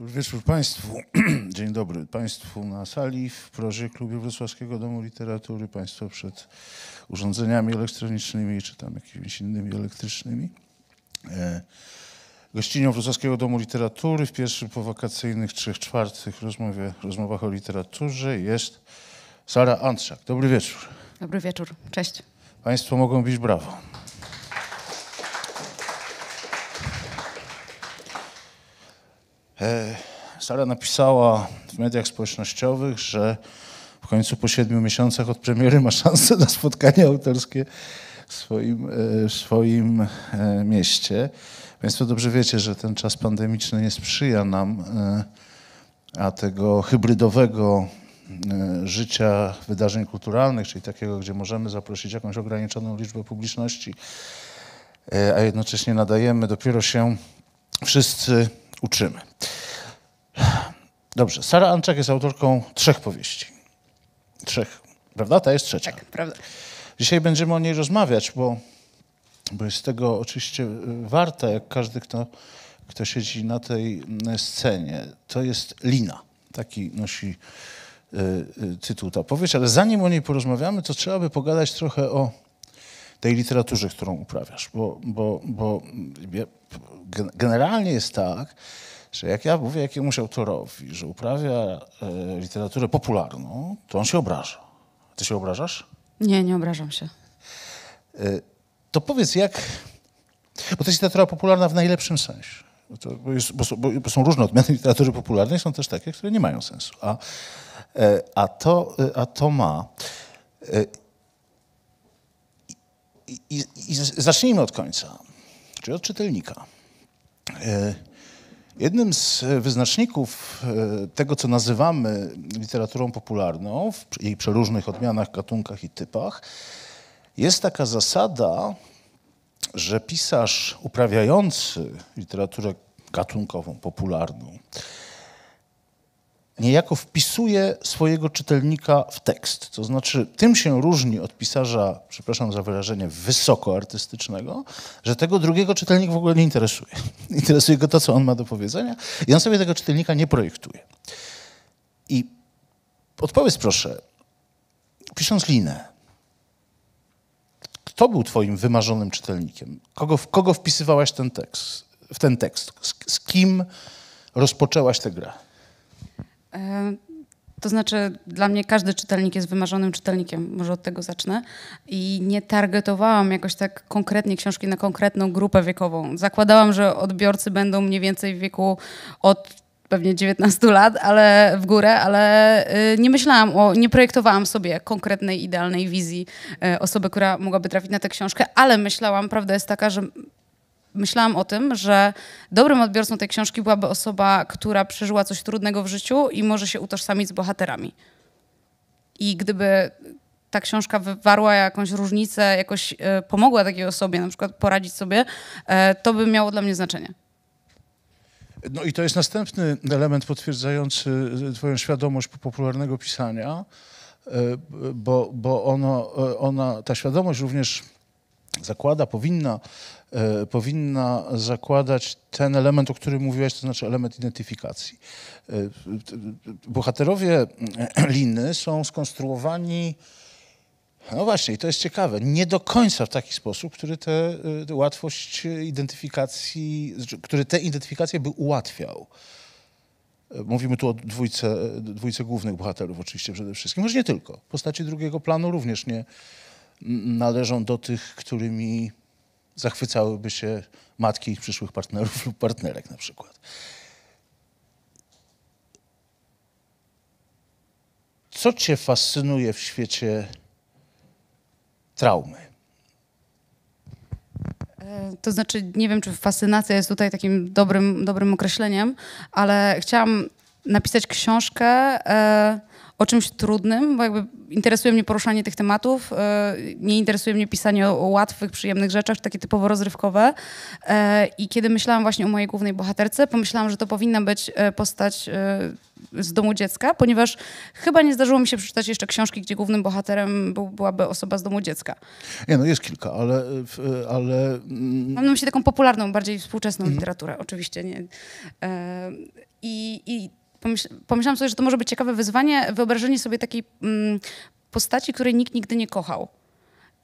Dobry wieczór Państwu. Dzień dobry Państwu na sali w proże Klubie Wrocławskiego Domu Literatury. Państwo przed urządzeniami elektronicznymi czy tam jakimiś innymi elektrycznymi. E, gościnią Wrocławskiego Domu Literatury w pierwszym po wakacyjnych trzech czwartych rozmowie, rozmowach o literaturze jest Sara Antrzak. Dobry wieczór. Dobry wieczór. Cześć. Państwo mogą być brawo. E, Sara napisała w mediach społecznościowych, że w końcu po siedmiu miesiącach od premiery ma szansę na spotkanie autorskie w swoim, e, w swoim e, mieście. Państwo dobrze wiecie, że ten czas pandemiczny nie sprzyja nam, a tego hybrydowego życia wydarzeń kulturalnych, czyli takiego, gdzie możemy zaprosić jakąś ograniczoną liczbę publiczności, a jednocześnie nadajemy dopiero się wszyscy uczymy. Dobrze, Sara Anczak jest autorką trzech powieści. Trzech, prawda? Ta jest trzecia. Tak, prawda. Dzisiaj będziemy o niej rozmawiać, bo, bo jest tego oczywiście y, warta, jak każdy, kto, kto siedzi na tej y, scenie. To jest Lina. Taki nosi y, y, tytuł ta powieść, ale zanim o niej porozmawiamy, to trzeba by pogadać trochę o tej literaturze, którą uprawiasz. Bo, bo, bo generalnie jest tak, że jak ja mówię jakiemuś autorowi, że uprawia e, literaturę popularną, to on się obraża. Ty się obrażasz? Nie, nie obrażam się. E, to powiedz, jak. Bo to jest literatura popularna w najlepszym sensie. To, bo, jest, bo, są, bo, są, różne odmiany literatury popularnej, są też takie, które nie mają sensu. A, e, a, to, a to ma i, i, zacznijmy od końca, czyli od czytelnika. E, jednym z e, wyznaczników e, tego, co nazywamy literaturą popularną, w jej przeróżnych odmianach, gatunkach i typach, jest taka zasada, że pisarz uprawiający literaturę gatunkową, popularną, niejako wpisuje swojego czytelnika w tekst. To znaczy, tym się różni od pisarza, przepraszam za wyrażenie, wysoko artystycznego, że tego drugiego czytelnik w ogóle nie interesuje. Interesuje go to, co on ma do powiedzenia i on sobie tego czytelnika nie projektuje. I odpowiedz proszę, pisząc linę, kto był twoim wymarzonym czytelnikiem? Kogo, kogo wpisywałaś ten tekst, w ten tekst? Z, z kim rozpoczęłaś tę grę? E, to znaczy, dla mnie każdy czytelnik jest wymarzonym czytelnikiem, może od tego zacznę. I nie targetowałam jakoś tak konkretnie książki na konkretną grupę wiekową. Zakładałam, że odbiorcy będą mniej więcej w wieku od pewnie 19 lat, ale w górę, ale y, nie myślałam o, nie projektowałam sobie konkretnej, idealnej wizji y, osoby, która mogłaby trafić na tę książkę, ale myślałam, prawda jest taka, że myślałam o tym, że dobrym odbiorcą tej książki byłaby osoba, która przeżyła coś trudnego w życiu i może się utożsamić z bohaterami. I gdyby ta książka wywarła jakąś różnicę, jakoś e, pomogła takiej osobie, na przykład poradzić sobie, e, to by miało dla mnie znaczenie. No i to jest następny element potwierdzający e, Twoją świadomość popularnego pisania, bo, bo ono, ona, ta świadomość również zakłada, powinna, e, powinna zakładać ten element, o którym mówiłaś, to znaczy element identyfikacji. E, bohaterowie e, Liny są skonstruowani, no właśnie, i to jest ciekawe, nie do końca w taki sposób, który tę łatwość identyfikacji, znaczy, który tę identyfikację by ułatwiał. Mówimy tu o dwójce, dwójce głównych bohaterów oczywiście przede wszystkim, może nie tylko. Postaci drugiego planu również nie, należą do tych, którymi zachwycałyby się matki ich przyszłych partnerów lub partnerek na przykład. Co cię fascynuje w świecie traumy? E, to znaczy, nie wiem, czy fascynacja jest tutaj takim dobrym, dobrym określeniem, ale chciałam napisać książkę. Y o czymś trudnym, bo jakby interesuje mnie poruszanie tych tematów, e, nie interesuje mnie pisanie o łatwych, przyjemnych rzeczach, takie typowo rozrywkowe. E, I kiedy myślałam właśnie o mojej głównej bohaterce, pomyślałam, że to powinna być e, postać z domu dziecka, ponieważ chyba nie zdarzyło mi się przeczytać jeszcze książki, gdzie głównym bohaterem był, byłaby osoba z domu dziecka. Nie, no jest kilka, ale... ale... Mm, Mam na myśli taką popularną, bardziej współczesną mhm. literaturę, oczywiście. nie. I, i pomyślałam sobie, że to może być ciekawe wyzwanie, wyobrażenie sobie takiej mm, postaci, której nikt nigdy nie kochał.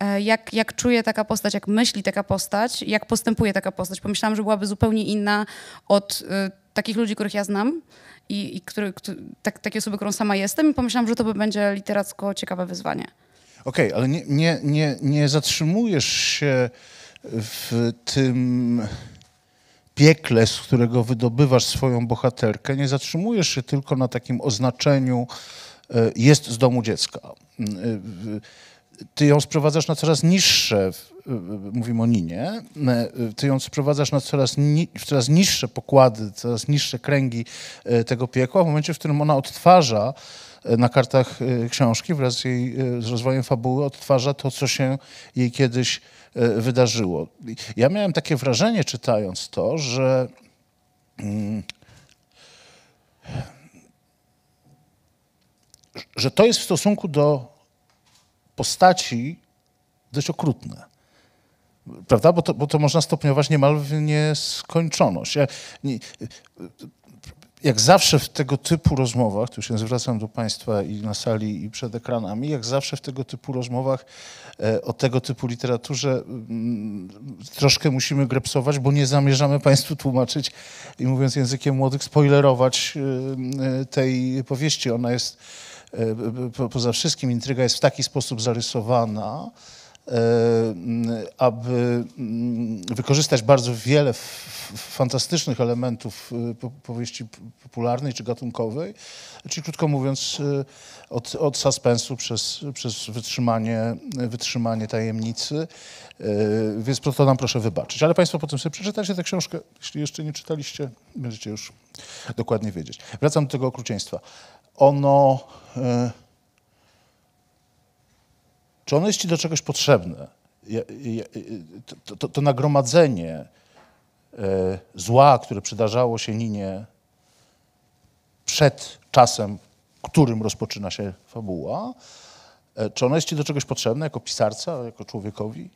E, jak, jak czuje taka postać, jak myśli taka postać, jak postępuje taka postać. Pomyślałam, że byłaby zupełnie inna od y, takich ludzi, których ja znam i, i który, kto, tak, takie osoby, którą sama jestem i pomyślałam, że to by będzie literacko ciekawe wyzwanie. Okej, okay, ale nie, nie, nie, nie zatrzymujesz się w tym piekle, z którego wydobywasz swoją bohaterkę, nie zatrzymujesz się tylko na takim oznaczeniu e, jest z domu dziecka. E, ty ją sprowadzasz na coraz niższe, mówimy o Ninie, e, ty ją sprowadzasz na coraz, ni, coraz niższe pokłady, coraz niższe kręgi tego piekła, w momencie, w którym ona odtwarza na kartach książki wraz z jej z rozwojem fabuły, odtwarza to, co się jej kiedyś E, wydarzyło. Ja miałem takie wrażenie, czytając to, że mm, że to jest w stosunku do postaci dość okrutne. Prawda? Bo to, bo to można stopniować niemal w nieskończoność. Ja, nie, jak zawsze w tego typu rozmowach, tu się zwracam do Państwa i na sali, i przed ekranami, jak zawsze w tego typu rozmowach e, o tego typu literaturze mm, troszkę musimy grepsować, bo nie zamierzamy Państwu tłumaczyć i mówiąc językiem młodych, spoilerować e, e, tej powieści. Ona jest poza wszystkim, intryga jest w taki sposób zarysowana, E, aby mm, wykorzystać bardzo wiele fantastycznych elementów e, powieści popularnej czy gatunkowej, czyli krótko mówiąc e, od, od suspensu przez, przez wytrzymanie, wytrzymanie tajemnicy, więc to nam proszę wybaczyć. Ale Państwo potem sobie przeczytacie tę książkę, jeśli jeszcze nie czytaliście, będziecie już dokładnie wiedzieć. Wracam do tego okrucieństwa. Ono... Czy ono jest ci do czegoś potrzebne? To, to, to nagromadzenie e, zła, które przydarzało się Ninie przed czasem, którym rozpoczyna się fabuła, e, czy ono jest ci do czegoś potrzebne jako pisarca, jako człowiekowi?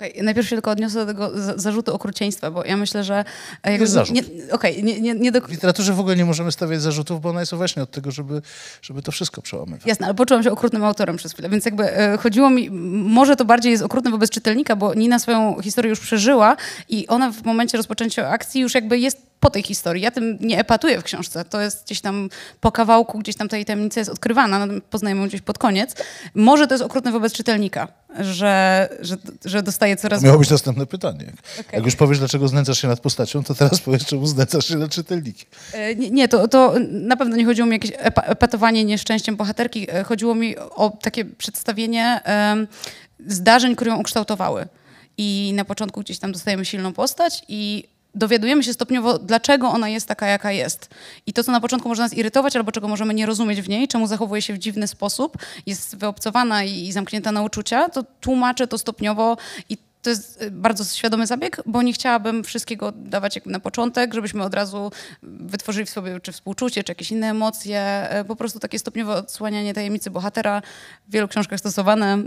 Okay. Najpierw się tylko odniosę do tego zarzutu okrucieństwa, bo ja myślę, że... E, jakby, to jest zarzut. Nie, okay, nie, nie, nie do... W literaturze w ogóle nie możemy stawiać zarzutów, bo ona jest właśnie od tego, żeby, żeby to wszystko przełamywać. Jasne, ale poczułam się okrutnym autorem przez chwilę, więc jakby e, chodziło mi... Może to bardziej jest okrutne wobec czytelnika, bo Nina swoją historię już przeżyła i ona w momencie rozpoczęcia akcji już jakby jest po tej historii. Ja tym nie epatuję w książce. To jest gdzieś tam po kawałku, gdzieś tam ta tajemnica jest odkrywana, no, poznajemy ją gdzieś pod koniec. Może to jest okrutne wobec czytelnika, że, że, że dostaje coraz... Miało być następne pytanie. Okay. Jak już powiesz, dlaczego znęcasz się nad postacią, to teraz powiesz, czemu znęcasz się nad czytelnikiem. E, nie, nie to, to na pewno nie chodziło mi o jakieś epatowanie nieszczęściem bohaterki. E, chodziło mi o takie przedstawienie zdarzeń, które ją ukształtowały. I na początku gdzieś tam dostajemy silną postać i dowiadujemy się stopniowo, dlaczego ona jest taka, jaka jest. I to, co na początku może nas irytować, albo czego możemy nie rozumieć w niej, czemu zachowuje się w dziwny sposób, jest wyobcowana i, zamknięta na uczucia, to tłumaczę to stopniowo i to jest bardzo świadomy zabieg, bo nie chciałabym wszystkiego dawać jak na początek, żebyśmy od razu wytworzyli w sobie czy współczucie, czy jakieś inne emocje. Po prostu takie stopniowe odsłanianie tajemnicy bohatera, w wielu książkach stosowane.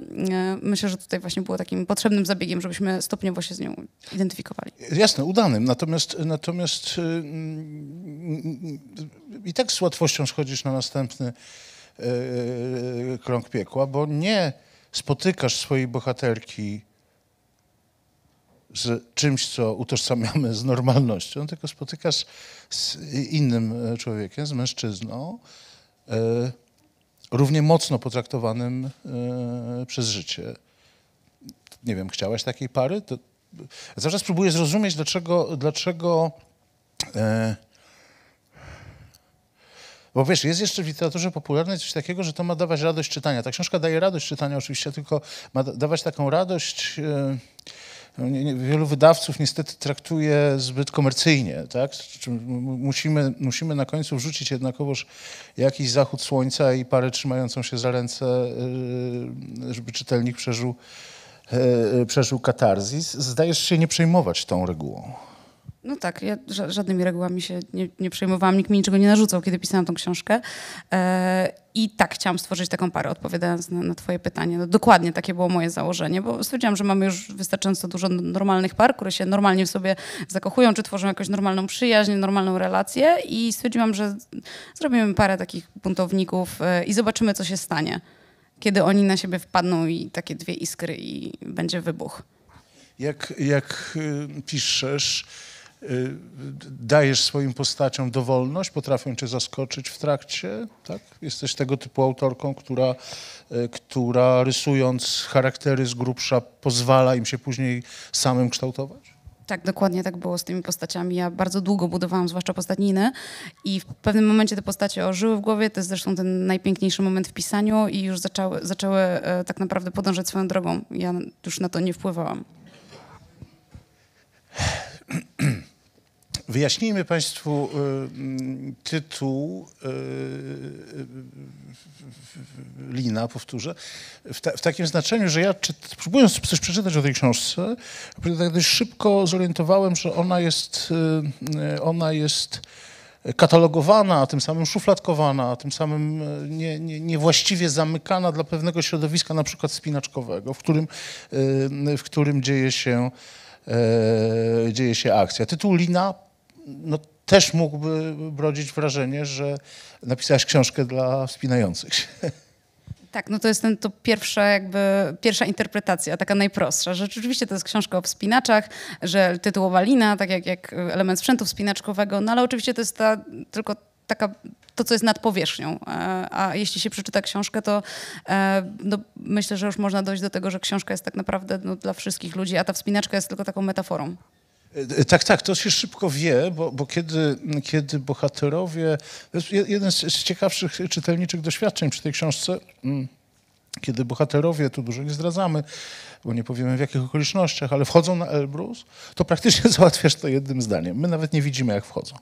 Myślę, że tutaj właśnie było takim potrzebnym zabiegiem, żebyśmy stopniowo się z nią identyfikowali. Jasne, udanym. Natomiast, natomiast i tak z łatwością schodzisz na następny krąg piekła, bo nie spotykasz swojej bohaterki z czymś, co utożsamiamy z normalnością, tylko spotykasz z innym e, człowiekiem, z mężczyzną, e, równie mocno potraktowanym e, przez życie. Nie wiem, chciałaś takiej pary? To... Zawsze spróbuję zrozumieć, dlaczego, dlaczego bo wiesz, jest jeszcze w literaturze popularnej coś takiego, że to ma dawać radość czytania. Ta książka daje radość czytania oczywiście, tylko ma dawać taką radość. Yy no, wielu wydawców niestety traktuje zbyt komercyjnie. Tak? Musimy, musimy na końcu wrzucić jednakowoż jakiś zachód słońca i parę trzymającą się za ręce, y, y, żeby czytelnik przeżył, y, przeżył katarzis. Zdajesz się nie przejmować tą regułą. No tak, ja żadnymi regułami się nie, nie, przejmowałam, nikt mi niczego nie narzucał, kiedy pisałam tą książkę. E, I tak chciałam stworzyć taką parę, odpowiadając na, na twoje pytanie. No, dokładnie takie było moje założenie, bo stwierdziłam, że mamy już wystarczająco dużo normalnych par, które się normalnie w sobie zakochują, czy tworzą jakąś normalną przyjaźń, normalną relację i stwierdziłam, że zrobimy parę takich buntowników e, i zobaczymy, co się stanie, kiedy oni na siebie wpadną i takie dwie iskry i będzie wybuch. Jak, jak y, piszesz Y, dajesz swoim postaciom dowolność, potrafią cię zaskoczyć w trakcie, tak? Jesteś tego typu autorką, która, y, która rysując charaktery z grubsza pozwala im się później samym kształtować? Tak, dokładnie tak było z tymi postaciami. Ja bardzo długo budowałam, zwłaszcza postać Niny i w pewnym momencie te postacie ożyły w głowie. To jest zresztą ten najpiękniejszy moment w pisaniu i już zaczęły, zaczęły e, tak naprawdę podążać swoją drogą. Ja już na to nie wpływałam. Wyjaśnijmy Państwu y, mm, tytuł y, y, Lina, powtórzę, w, ta, w, takim znaczeniu, że ja czyt, próbując coś przeczytać o tej książce, tak dość szybko zorientowałem, że ona jest, y, y, ona jest katalogowana, a tym samym szufladkowana, a tym samym y, nie, nie, niewłaściwie zamykana dla pewnego środowiska, na przykład spinaczkowego, w którym, w którym dzieje się dzieje się akcja. Tytuł Lina no, też mógłby brodzić wrażenie, że napisałaś książkę dla wspinających się. Tak, no to jest ten, to pierwsza, jakby, pierwsza interpretacja, taka najprostsza, że rzeczywiście to jest książka o wspinaczach, że tytułowa lina, tak jak, jak element sprzętu wspinaczkowego, no ale oczywiście to jest ta, tylko taka to, co jest nad powierzchnią. A, e, a jeśli się przeczyta książkę, to e, no, myślę, że już można dojść do tego, że książka jest tak naprawdę no, dla wszystkich ludzi, a ta wspinaczka jest tylko taką metaforą. E, e, tak, tak, to się szybko wie, bo, bo kiedy, kiedy bohaterowie. Jeden z, ciekawszych czytelniczych doświadczeń przy tej książce. Mm, kiedy bohaterowie, tu dużo nie zdradzamy, bo nie powiemy w jakich okolicznościach, ale wchodzą na Elbrus, to praktycznie załatwiasz to jednym zdaniem. My nawet nie widzimy, jak wchodzą.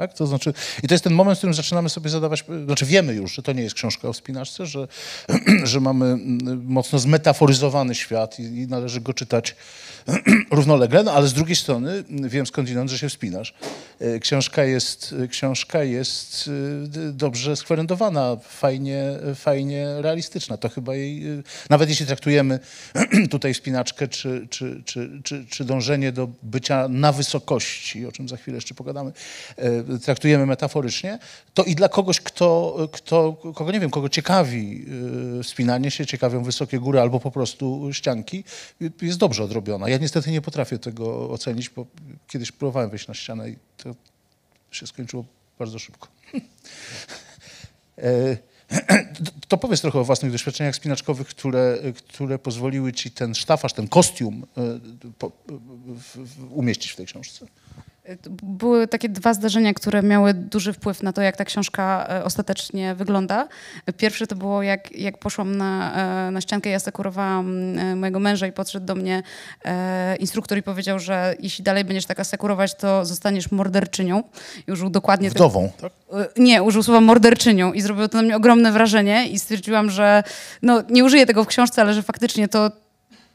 Tak? To znaczy, I to jest ten moment, w którym zaczynamy sobie zadawać, znaczy wiemy już, że to nie jest książka o wspinaczce, że, że mamy mm, mocno zmetaforyzowany świat i, i należy go czytać równolegle, no, ale z drugiej strony mm, wiem skądinąd, że się wspinasz. E, książka jest, e, książka jest e, dobrze skwerendowana, fajnie, fajnie realistyczna. To chyba jej, nawet jeśli traktujemy tutaj wspinaczkę czy, czy, czy, czy, czy dążenie do bycia na wysokości, o czym za chwilę jeszcze pogadamy, traktujemy metaforycznie, to i dla kogoś, kto, kto kogo nie wiem, kogo ciekawi y, spinanie się, ciekawią wysokie góry albo po prostu ścianki, jest dobrze odrobiona. Ja niestety nie potrafię tego ocenić, bo kiedyś próbowałem wejść na ścianę i to się skończyło bardzo szybko. E, to powiedz trochę o własnych doświadczeniach spinaczkowych, które, które pozwoliły ci ten sztafaż, ten kostium e, umieścić w tej książce. Były takie dwa zdarzenia, które miały duży wpływ na to, jak ta książka e, ostatecznie wygląda. Pierwsze to było, jak, jak poszłam na, e, na ściankę, ja sekurowałam e, mojego męża i podszedł do mnie instruktor i powiedział, że jeśli dalej będziesz tak asekurować, to zostaniesz morderczynią. I użył dokładnie... Wdową, tak? Nie, użył słowa morderczynią i zrobiło to na mnie ogromne wrażenie i stwierdziłam, że no, nie użyję tego w książce, ale że faktycznie to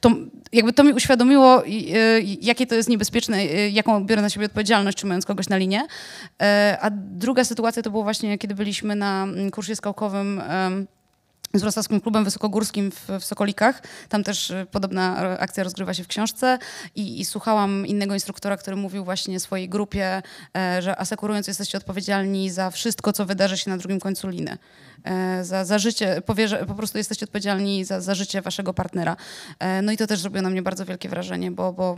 to jakby to mi uświadomiło, jakie to jest niebezpieczne, jaką biorę na siebie odpowiedzialność, trzymając kogoś na linie. E, a druga sytuacja to było właśnie, kiedy byliśmy na mm, kursie skałkowym z Wrocławskim Klubem Wysokogórskim w, w, Sokolikach. Tam też e, podobna e, akcja rozgrywa się w książce i, i słuchałam innego instruktora, który mówił właśnie swojej grupie, że asekurując jesteście odpowiedzialni za wszystko, co wydarzy się na drugim końcu liny. E, za, za życie, po prostu jesteście odpowiedzialni za, za życie waszego partnera. E, no i to też zrobiło na mnie bardzo wielkie wrażenie, bo, bo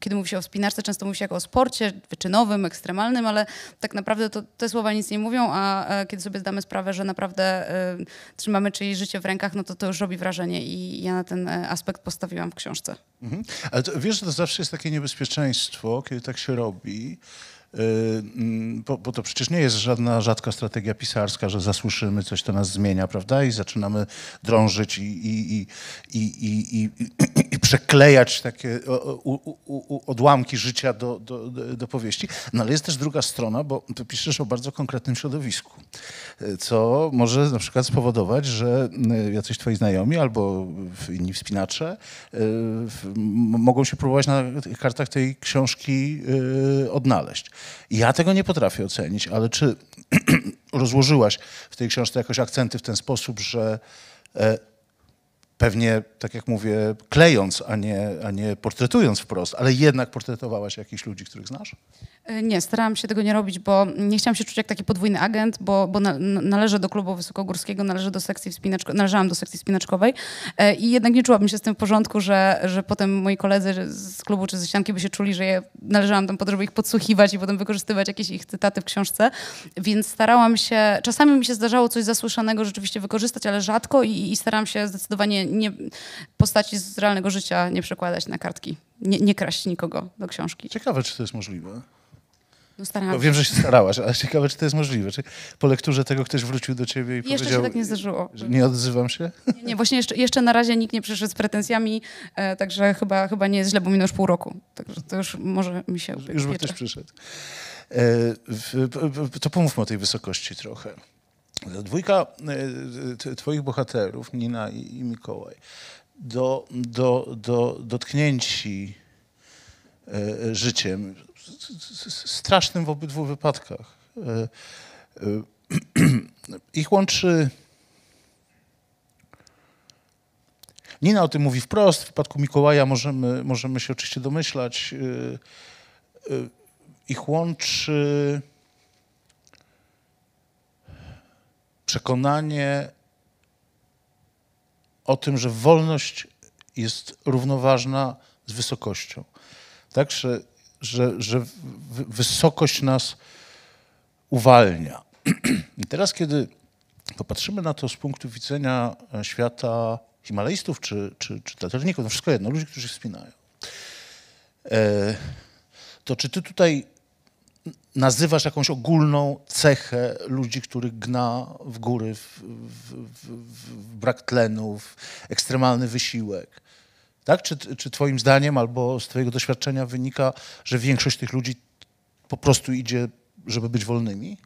kiedy mówi się o wspinaczce, często mówi się jako o sporcie wyczynowym, ekstremalnym, ale tak naprawdę to, te słowa nic nie mówią, a e, kiedy sobie zdamy sprawę, że naprawdę y, trzymamy czyjeś życie w rękach, no to to już robi wrażenie i ja na ten aspekt postawiłam w książce. Mhm. Ale to, wiesz, że to zawsze jest takie niebezpieczeństwo, kiedy tak się robi, Y, mm, bo, bo, to przecież nie jest żadna rzadka strategia pisarska, że zasłyszymy coś, to nas zmienia, prawda? I zaczynamy drążyć i, i, i, i, i, i, przeklejać takie u, u, u, odłamki życia do, do, do powieści. No ale jest też druga strona, bo ty piszesz o bardzo konkretnym środowisku, e, co może na przykład spowodować, że e, jacyś twoi znajomi albo inni wspinacze e, mogą się próbować na kartach tej książki odnaleźć. Ja tego nie potrafię ocenić, ale czy rozłożyłaś w tej książce jakoś akcenty w ten sposób, że pewnie, tak jak mówię, klejąc, a nie, a nie portretując wprost, ale jednak portretowałaś jakichś ludzi, których znasz? E, nie, starałam się tego nie robić, bo nie chciałam się czuć jak taki podwójny agent, bo, bo należę do klubu wysokogórskiego, należę do sekcji wspinaczko- należałam do sekcji wspinaczkowej e, i jednak nie czułabym się z tym w porządku, że, że potem moi koledzy z klubu czy ze ścianki by się czuli, że ja należałam tam po to, żeby ich podsłuchiwać i potem wykorzystywać jakieś ich cytaty w książce, więc starałam się, czasami mi się zdarzało coś zasłyszanego rzeczywiście wykorzystać, ale rzadko i, i starałam się zdecydowanie nie, postaci z realnego życia nie przekładać na kartki, nie, nie kraść nikogo do książki. Ciekawe, czy to jest możliwe. No starałam wiem, że się starałaś, ale ciekawe, czy to jest możliwe. Czy po lekturze tego ktoś wrócił do ciebie i jeszcze powiedział... Jeszcze się tak nie zdarzyło. Że nie odzywam się? Nie, nie właśnie jeszcze, jeszcze, na razie nikt nie przyszedł z pretensjami, e, także chyba, chyba nie jest źle, bo minęło już pół roku. Także to już może mi się... Już by ktoś przyszedł. E, w, w, to pomówmy o tej wysokości trochę. Dwójka e, e, twoich bohaterów, Nina i, Mikołaj, do, do, do dotknięci e, życiem, strasznym w obydwu wypadkach. Ich łączy. Nina o tym mówi wprost, w wypadku Mikołaja możemy, możemy się oczywiście domyślać. Ich łączy przekonanie o tym, że wolność jest równoważna z wysokością. Tak, że, że, że wysokość nas uwalnia. I teraz, kiedy popatrzymy na to z punktu widzenia e, świata himalajstów czy, czy, czy taterników, no wszystko jedno, ludzi, którzy się wspinają, e, to czy ty tutaj nazywasz jakąś ogólną cechę ludzi, których gna w góry w, w, w, w brak tlenu, w ekstremalny wysiłek. Tak? Czy, czy twoim zdaniem albo z twojego doświadczenia wynika, że większość tych ludzi po prostu idzie, żeby być wolnymi?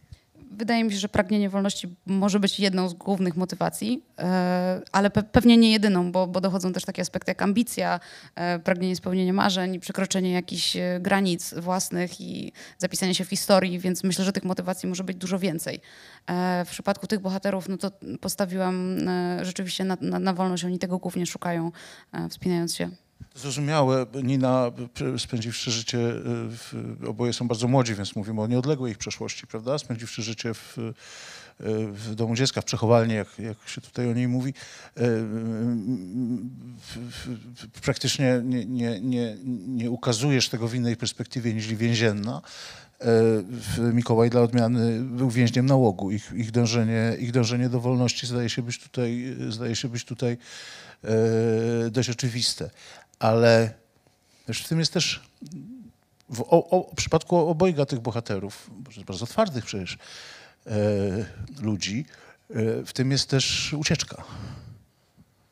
wydaje mi się, że pragnienie wolności może być jedną z głównych motywacji, e, ale pewnie nie jedyną, bo, bo dochodzą też takie aspekty jak ambicja, e, pragnienie spełnienia marzeń, przekroczenie jakichś e, granic własnych i zapisanie się w historii, więc myślę, że tych motywacji może być dużo więcej. W przypadku tych bohaterów, no to postawiłam rzeczywiście na, na, na wolność, oni tego głównie szukają, wspinając się Zrozumiałe. Nina, spędziwszy życie, e, w, oboje są bardzo młodzi, więc mówimy o nieodległej ich przeszłości, prawda? Spędziwszy życie w, e, w domu dziecka, w przechowalni, jak, jak się tutaj o niej mówi, e, praktycznie nie, nie, nie, nie ukazujesz tego w innej perspektywie niż więzienna. Mikołaj dla odmiany był więźniem nałogu. Ich, ich, dążenie, ich dążenie do wolności zdaje się być tutaj, zdaje się być tutaj dość oczywiste ale w tym jest też w, o, o, w przypadku obojga tych bohaterów, bardzo twardych przecież e, ludzi, e, w tym jest też ucieczka.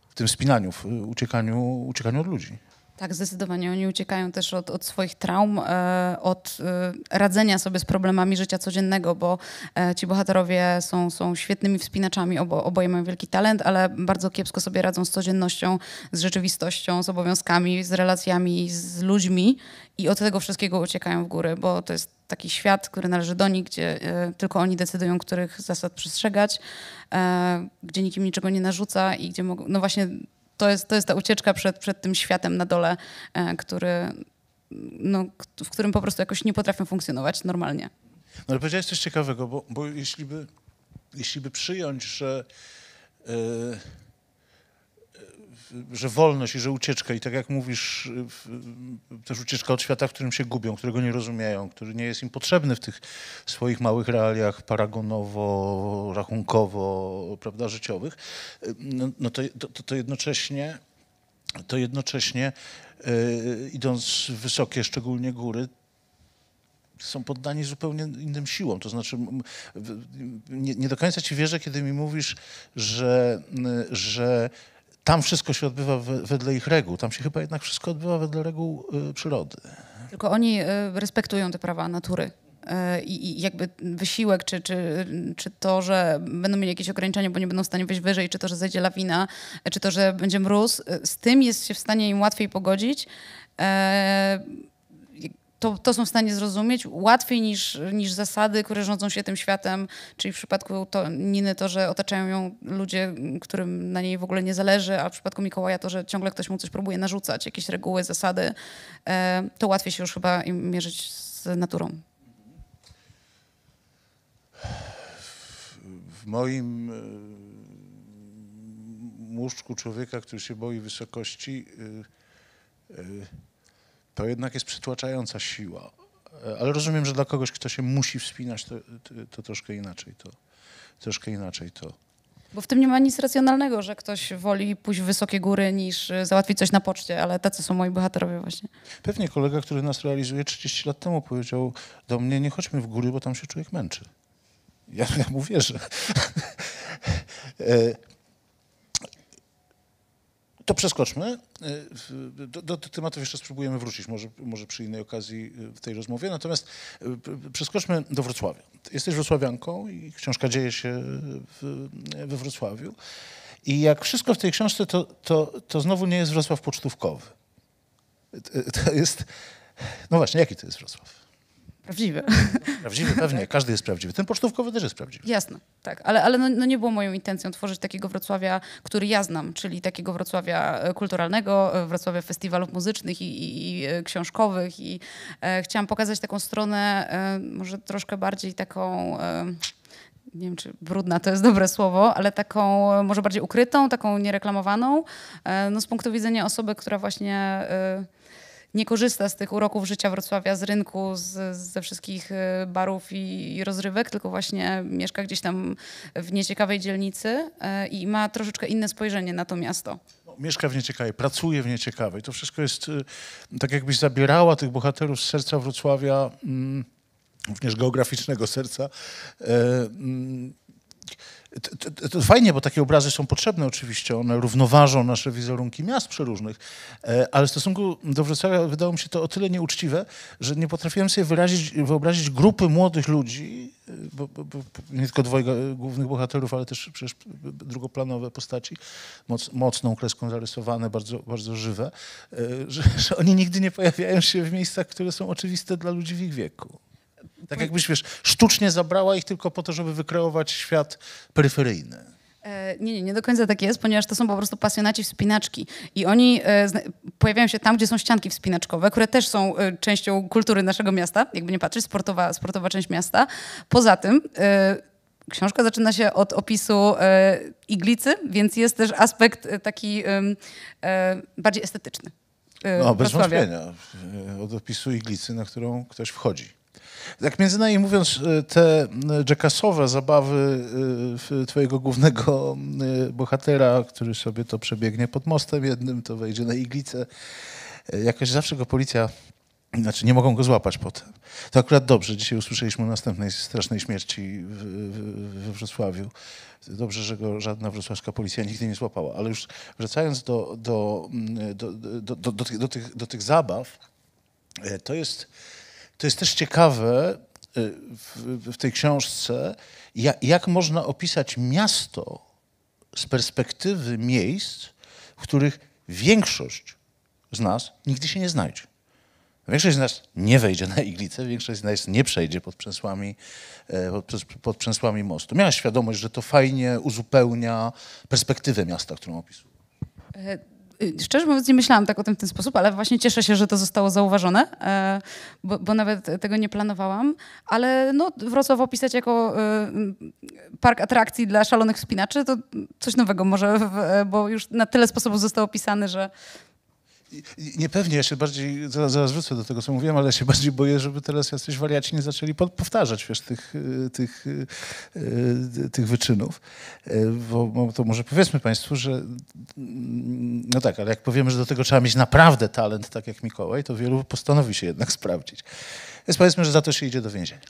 W tym spinaniu, w uciekaniu, uciekaniu od ludzi. Tak, zdecydowanie. Oni uciekają też od, od, swoich traum, e, od e, radzenia sobie z problemami życia codziennego, bo e, ci bohaterowie są, są świetnymi wspinaczami, obo, oboje mają wielki talent, ale bardzo kiepsko sobie radzą z codziennością, z rzeczywistością, z obowiązkami, z relacjami, z ludźmi i od tego wszystkiego uciekają w górę, bo to jest taki świat, który należy do nich, gdzie tylko oni decydują, których zasad przestrzegać, gdzie nikim niczego nie narzuca i gdzie mogą, no właśnie to jest, to jest ta ucieczka przed, przed tym światem na dole, e, który, no, w którym po prostu jakoś nie potrafią funkcjonować normalnie. No ale powiedziałeś coś ciekawego, bo, bo jeśli, by, jeśli by przyjąć, że. Yy że wolność i że ucieczka i tak jak mówisz, też ucieczka od świata, w którym się gubią, którego nie rozumieją, który nie jest im potrzebny w tych swoich małych realiach paragonowo, rachunkowo, prawda, życiowych, no, no to, to, to jednocześnie to jednocześnie yy, idąc w wysokie, szczególnie góry, są poddani zupełnie innym siłom. To znaczy, nie, nie do końca ci wierzę, kiedy mi mówisz, że, że tam wszystko się odbywa wedle ich reguł. Tam się chyba jednak wszystko odbywa wedle reguł y, przyrody. Tylko oni y, respektują te prawa natury. Y, I, jakby wysiłek, czy, czy, czy to, że będą mieli jakieś ograniczenia, bo nie będą w stanie wejść wyżej, czy to, że zejdzie lawina, czy to, że będzie mróz, z tym jest się w stanie im łatwiej pogodzić to, to są w stanie zrozumieć łatwiej niż, niż zasady, które rządzą się tym światem, czyli w przypadku to, Niny to, że otaczają ją ludzie, którym na niej w ogóle nie zależy, a w przypadku Mikołaja to, że ciągle ktoś mu coś próbuje narzucać, jakieś reguły, zasady, to łatwiej się już chyba im mierzyć z naturą. W moim mózgu człowieka, który się boi wysokości, to jednak jest przytłaczająca siła. E, ale rozumiem, że dla kogoś, kto się musi wspinać, to, to, to troszkę inaczej to. Troszkę inaczej to. Bo w tym nie ma nic racjonalnego, że ktoś woli pójść w wysokie góry niż e, załatwić coś na poczcie, ale tacy są moi bohaterowie właśnie. Pewnie kolega, który nas realizuje 30 lat temu powiedział do mnie, nie chodźmy w góry, bo tam się człowiek męczy. Ja, ja mu wierzę. E, to przeskoczmy. E, do, do, tematów jeszcze spróbujemy wrócić, może, może przy innej okazji e, w tej rozmowie. Natomiast e, przeskoczmy do Wrocławia. Jesteś wrocławianką i książka dzieje się w, we Wrocławiu. I jak wszystko w tej książce, to, to, to znowu nie jest Wrocław pocztówkowy. To jest... No właśnie, jaki to jest Wrocław? Prawdziwy. Prawdziwy, pewnie. Tak. Każdy jest prawdziwy. Ten pocztówkowy też jest prawdziwy. Jasne, tak. Ale, ale no, no, nie było moją intencją tworzyć takiego Wrocławia, który ja znam, czyli takiego Wrocławia e, kulturalnego, e, Wrocławia festiwalów muzycznych i, i, i e, książkowych. I e, chciałam pokazać taką stronę, e, może troszkę bardziej taką... E, nie wiem, czy brudna to jest dobre słowo, ale taką może bardziej ukrytą, taką niereklamowaną, no z punktu widzenia osoby, która właśnie nie korzysta z tych uroków życia Wrocławia, z rynku, z, ze wszystkich y, barów i, i, rozrywek, tylko właśnie mieszka gdzieś tam w nieciekawej dzielnicy y, i ma troszeczkę inne spojrzenie na to miasto no, mieszka w nieciekawej, pracuje w nieciekawej. To wszystko jest y, tak, jakbyś zabierała tych bohaterów z serca Wrocławia, mm, również geograficznego serca. Mm, to, to, to, fajnie, bo takie obrazy są potrzebne oczywiście, one równoważą nasze wizerunki miast przeróżnych, e, ale w stosunku do Wrocławia wydało mi się to o tyle nieuczciwe, że nie potrafiłem sobie wyrazić, wyobrazić grupy młodych ludzi, e, bo, bo, bo nie tylko dwojga e, głównych bohaterów, ale też przecież drugoplanowe postaci, moc, mocną kreską zarysowane, bardzo, bardzo żywe, że, że oni nigdy nie pojawiają się w miejscach, które są oczywiste dla ludzi w ich wieku. Tak jakbyś, wiesz, sztucznie zabrała ich tylko po to, żeby wykreować świat peryferyjny. E, nie, nie, nie do końca tak jest, ponieważ to są po prostu pasjonaci wspinaczki i oni e, pojawiają się tam, gdzie są ścianki wspinaczkowe, które też są e, częścią kultury naszego miasta, jakby nie patrzeć, sportowa, sportowa część miasta. Poza tym książka zaczyna się od opisu iglicy, więc jest też aspekt taki bardziej estetyczny. No, bez wątpienia. Od opisu iglicy, na którą ktoś wchodzi. Tak między nami mówiąc, e, te e, jackassowe zabawy e, twojego głównego bohatera, który sobie to przebiegnie pod mostem jednym, to wejdzie na iglicę, jakoś zawsze go policja znaczy, nie mogą go złapać potem. To akurat dobrze. Dzisiaj usłyszeliśmy o następnej strasznej śmierci w, we Wrocławiu. Dobrze, że go żadna wrocławska policja nigdy nie złapała. Ale już wracając do, do, mm, do, do, do, do, do, tych, do tych zabaw, to jest to jest też ciekawe y, w, tej książce, jak można opisać miasto z perspektywy miejsc, w których większość z nas nigdy się nie znajdzie. Większość z nas nie wejdzie na iglicę, większość z nas nie przejdzie pod przęsłami, e, pod, pod przęsłami mostu. Miała świadomość, że to fajnie uzupełnia perspektywę miasta, którą opisuje. E, Y, szczerze mówiąc nie myślałam tak o tym w ten sposób, ale właśnie cieszę się, że to zostało zauważone, e, bo, bo nawet tego nie planowałam. Ale no, Wrocław opisać jako y, park atrakcji dla szalonych wspinaczy to coś nowego może, bo już na tyle sposobów zostało opisany, że niepewnie, ja się bardziej, zaraz, zaraz wrócę do tego, co mówiłem, ale ja się bardziej boję, żeby teraz jacyś wariaci nie zaczęli powtarzać wiesz, tych, y, tych, y, y, tych wyczynów. Bo to może powiedzmy Państwu, że mm, no tak, ale jak powiemy, że do tego trzeba mieć naprawdę talent, tak jak Mikołaj, to wielu postanowi się jednak sprawdzić. Więc powiedzmy, że za to się idzie do więzienia.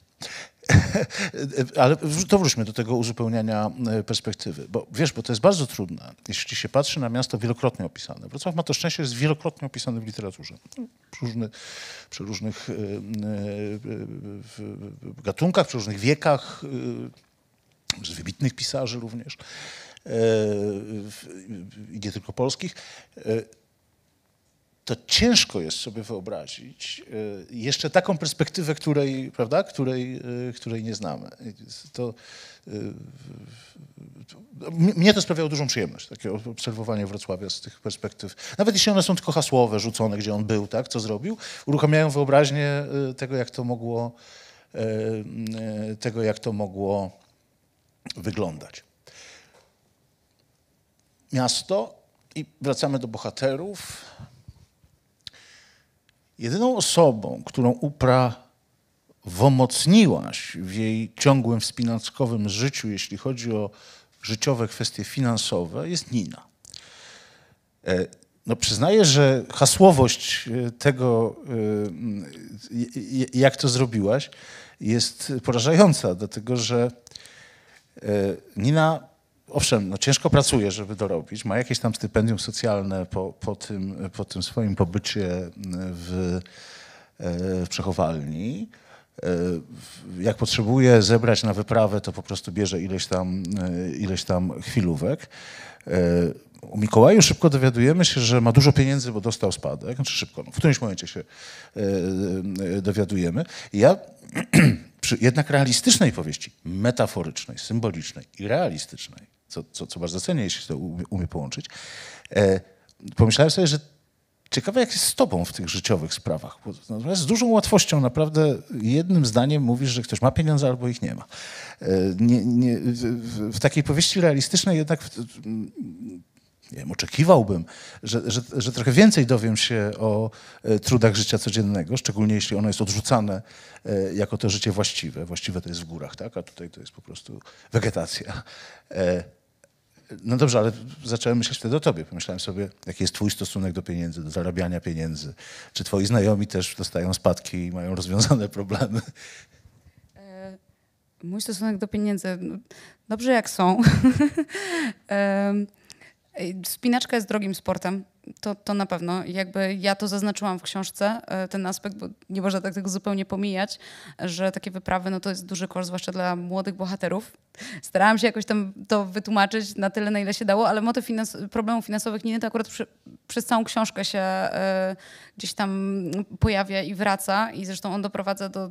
Ale to wróćmy do tego uzupełniania e, perspektywy, bo wiesz, bo to jest bardzo trudne, jeśli się patrzy na miasto wielokrotnie opisane. Wrocław ma to szczęście, jest wielokrotnie opisany w literaturze. Przy, różny, przy różnych e, e, gatunkach, przy różnych wiekach, z wybitnych pisarzy również i nie tylko polskich to ciężko jest sobie wyobrazić e, jeszcze taką perspektywę, której, prawda, której, e, której nie znamy. To, e, mnie to sprawiało dużą przyjemność, takie obserwowanie Wrocławia z tych perspektyw. Nawet jeśli one są tylko hasłowe, rzucone, gdzie on był, tak, co zrobił, uruchamiają wyobraźnię tego, jak to mogło, tego, jak to mogło wyglądać. Miasto i wracamy do bohaterów. Jedyną osobą, którą uprawomocniłaś w jej ciągłym wspinaczkowym życiu, jeśli chodzi o życiowe kwestie finansowe, jest Nina. E, no przyznaję, że hasłowość e, tego, e, jak to zrobiłaś, jest porażająca, dlatego że Nina owszem, no ciężko pracuje, żeby dorobić, ma jakieś tam stypendium socjalne po, po, tym, po tym swoim pobycie e, w, e, w przechowalni. E, jak potrzebuje zebrać na wyprawę, to po prostu bierze ileś tam, ileś tam chwilówek. U Mikołaju szybko dowiadujemy się, że ma dużo pieniędzy, bo dostał spadek. Znaczy szybko, no, w którymś momencie się dowiadujemy. ja przy jednak realistycznej powieści, metaforycznej, symbolicznej i realistycznej, co, co, co bardzo cenię, jeśli to umie połączyć, e, pomyślałem sobie, że ciekawe jak jest z tobą w tych życiowych sprawach. Natomiast z dużą łatwością naprawdę jednym zdaniem mówisz, że ktoś ma pieniądze albo ich nie ma. E, nie, nie, w takiej powieści realistycznej jednak nie wiem, oczekiwałbym, że, że, że, trochę więcej dowiem się o e, trudach życia codziennego, szczególnie jeśli ono jest odrzucane jako to życie właściwe. Właściwe to jest w górach, tak? a tutaj to jest po prostu wegetacja. No dobrze, ale zacząłem myśleć wtedy o tobie. Pomyślałem sobie, jaki jest twój stosunek do pieniędzy, do zarabiania pieniędzy. Czy twoi znajomi też dostają spadki i mają rozwiązane problemy? E, mój stosunek do pieniędzy, no, dobrze jak są. E, spinaczka jest drogim sportem to, to na pewno. Jakby ja to zaznaczyłam w książce, e, ten aspekt, bo nie można tak tego zupełnie pomijać, że takie wyprawy no to jest duży koszt, zwłaszcza dla młodych bohaterów. Starałam się jakoś tam to wytłumaczyć na tyle, na ile się dało, ale motyw finans problemów finansowych Niny to akurat przy, przez całą książkę się y, gdzieś tam pojawia i wraca i zresztą on doprowadza do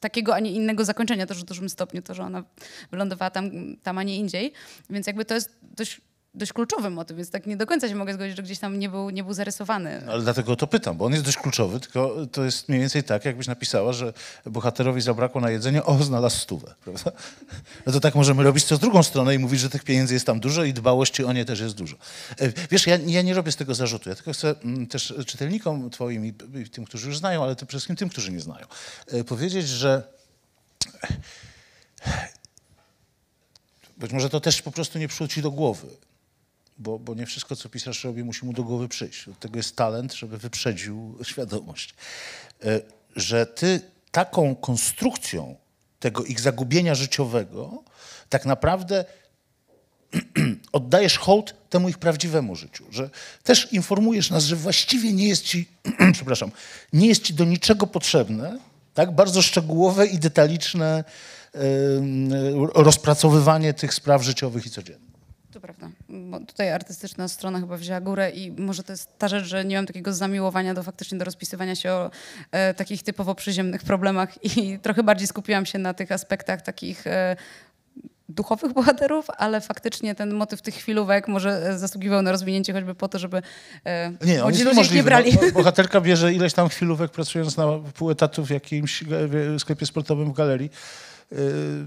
takiego, a nie innego zakończenia też w dużym stopniu, to, że ona wylądowała tam, tam a nie indziej. Więc jakby to jest dość dość kluczowy motyw, więc tak nie do końca się mogę zgodzić, że gdzieś tam nie był, nie był zarysowany. No, ale dlatego to pytam, bo on jest dość kluczowy, tylko to jest mniej więcej tak, jakbyś napisała, że bohaterowi zabrakło na jedzenie, o, znalazł stówę, prawda? No to tak możemy robić co z drugą stronę i mówić, że tych pieniędzy jest tam dużo i dbałości o nie też jest dużo. E, wiesz, ja, ja nie robię z tego zarzutu, ja tylko chcę mm, też czytelnikom twoim i tym, którzy już znają, ale tym przede wszystkim tym, którzy nie znają, e, powiedzieć, że e, być może to też po prostu nie przychodzi do głowy bo, bo nie wszystko, co pisarz robi, musi mu do głowy przyjść. Od tego jest talent, żeby wyprzedził świadomość. E, że ty taką konstrukcją tego ich zagubienia życiowego tak naprawdę oddajesz hołd temu ich prawdziwemu życiu, że też informujesz nas, że właściwie nie jest ci, przepraszam, nie jest ci do niczego potrzebne, tak, bardzo szczegółowe i detaliczne rozpracowywanie tych spraw życiowych i codziennych. To prawda, bo tutaj artystyczna strona chyba wzięła górę i może to jest ta rzecz, że nie mam takiego zamiłowania do faktycznie do rozpisywania się o e, takich typowo przyziemnych problemach i trochę bardziej skupiłam się na tych aspektach takich e, duchowych bohaterów, ale faktycznie ten motyw tych chwilówek może e, zasługiwał na rozwinięcie choćby po to, żeby e, nie, młodzi ludzie nie brali. bohaterka bierze ileś tam chwilówek pracując na pół etatu w jakimś e, sklepie sportowym w galerii Yy,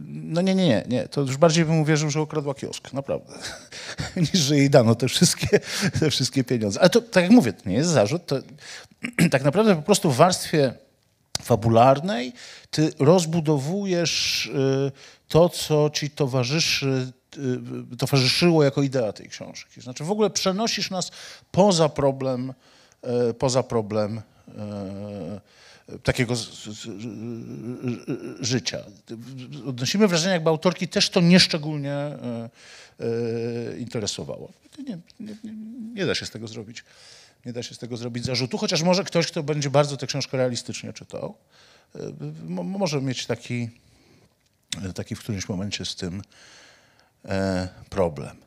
no nie, nie, nie, nie. To już bardziej bym uwierzył, że ukradła kiosk, naprawdę, niż że jej dano te wszystkie, te wszystkie pieniądze. Ale to, tak jak mówię, to nie jest zarzut. To, tak naprawdę po prostu w warstwie fabularnej ty rozbudowujesz yy, to, co ci towarzyszy yy, towarzyszyło jako idea tej książki. Znaczy w ogóle przenosisz nas poza problem, poza problem takiego z, z, życia. Odnosimy wrażenie, jakby autorki też to nieszczególnie e, e, interesowało. Nie, nie, nie, da się z tego zrobić. Nie da się z tego zrobić zarzutu, chociaż może ktoś, kto będzie bardzo tę książkę realistycznie czytał, e, może mieć taki, taki w którymś momencie z tym problem.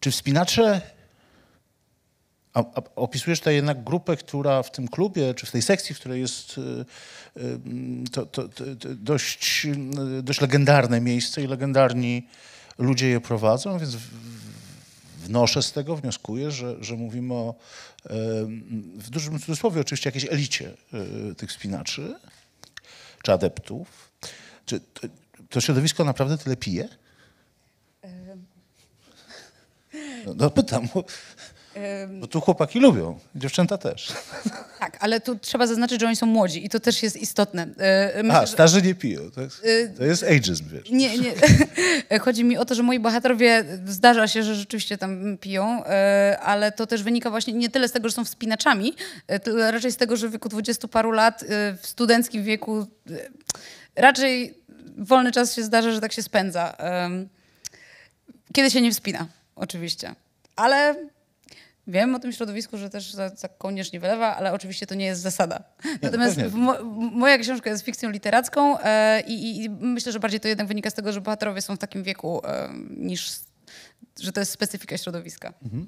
Czy wspinacze a, a, opisujesz tutaj jednak grupę, która w tym klubie, czy w tej sekcji, w której jest y, y, to, to, to, dość, y, dość legendarne miejsce i legendarni ludzie je prowadzą, więc wnoszę z tego, wnioskuję, że, że mówimy o, y, w dużym cudzysłowie oczywiście, jakiejś elicie y, tych spinaczy czy adeptów. Czy to, to środowisko naprawdę tyle pije? No, no pytam. Bo tu chłopaki lubią, dziewczęta też. Tak, ale tu trzeba zaznaczyć, że oni są młodzi i to też jest istotne. E, A, starzy nie piją, to jest, y, to jest ageism, wiesz. Nie, nie. Chodzi mi o to, że moi bohaterowie, zdarza się, że rzeczywiście tam piją, e, ale to też wynika właśnie nie tyle z tego, że są wspinaczami, e, raczej z tego, że w wieku dwudziestu paru lat, w studenckim wieku, raczej wolny czas się zdarza, że tak się spędza. Kiedy się nie wspina, oczywiście. Ale Wiem o tym środowisku, że też za, za wylewa, ale oczywiście to nie jest zasada. Nie, no Natomiast mo, moja książka jest fikcją literacką e, i, i, myślę, że bardziej to jednak wynika z tego, że bohaterowie są w takim wieku e, niż, że to jest specyfika środowiska. Mhm.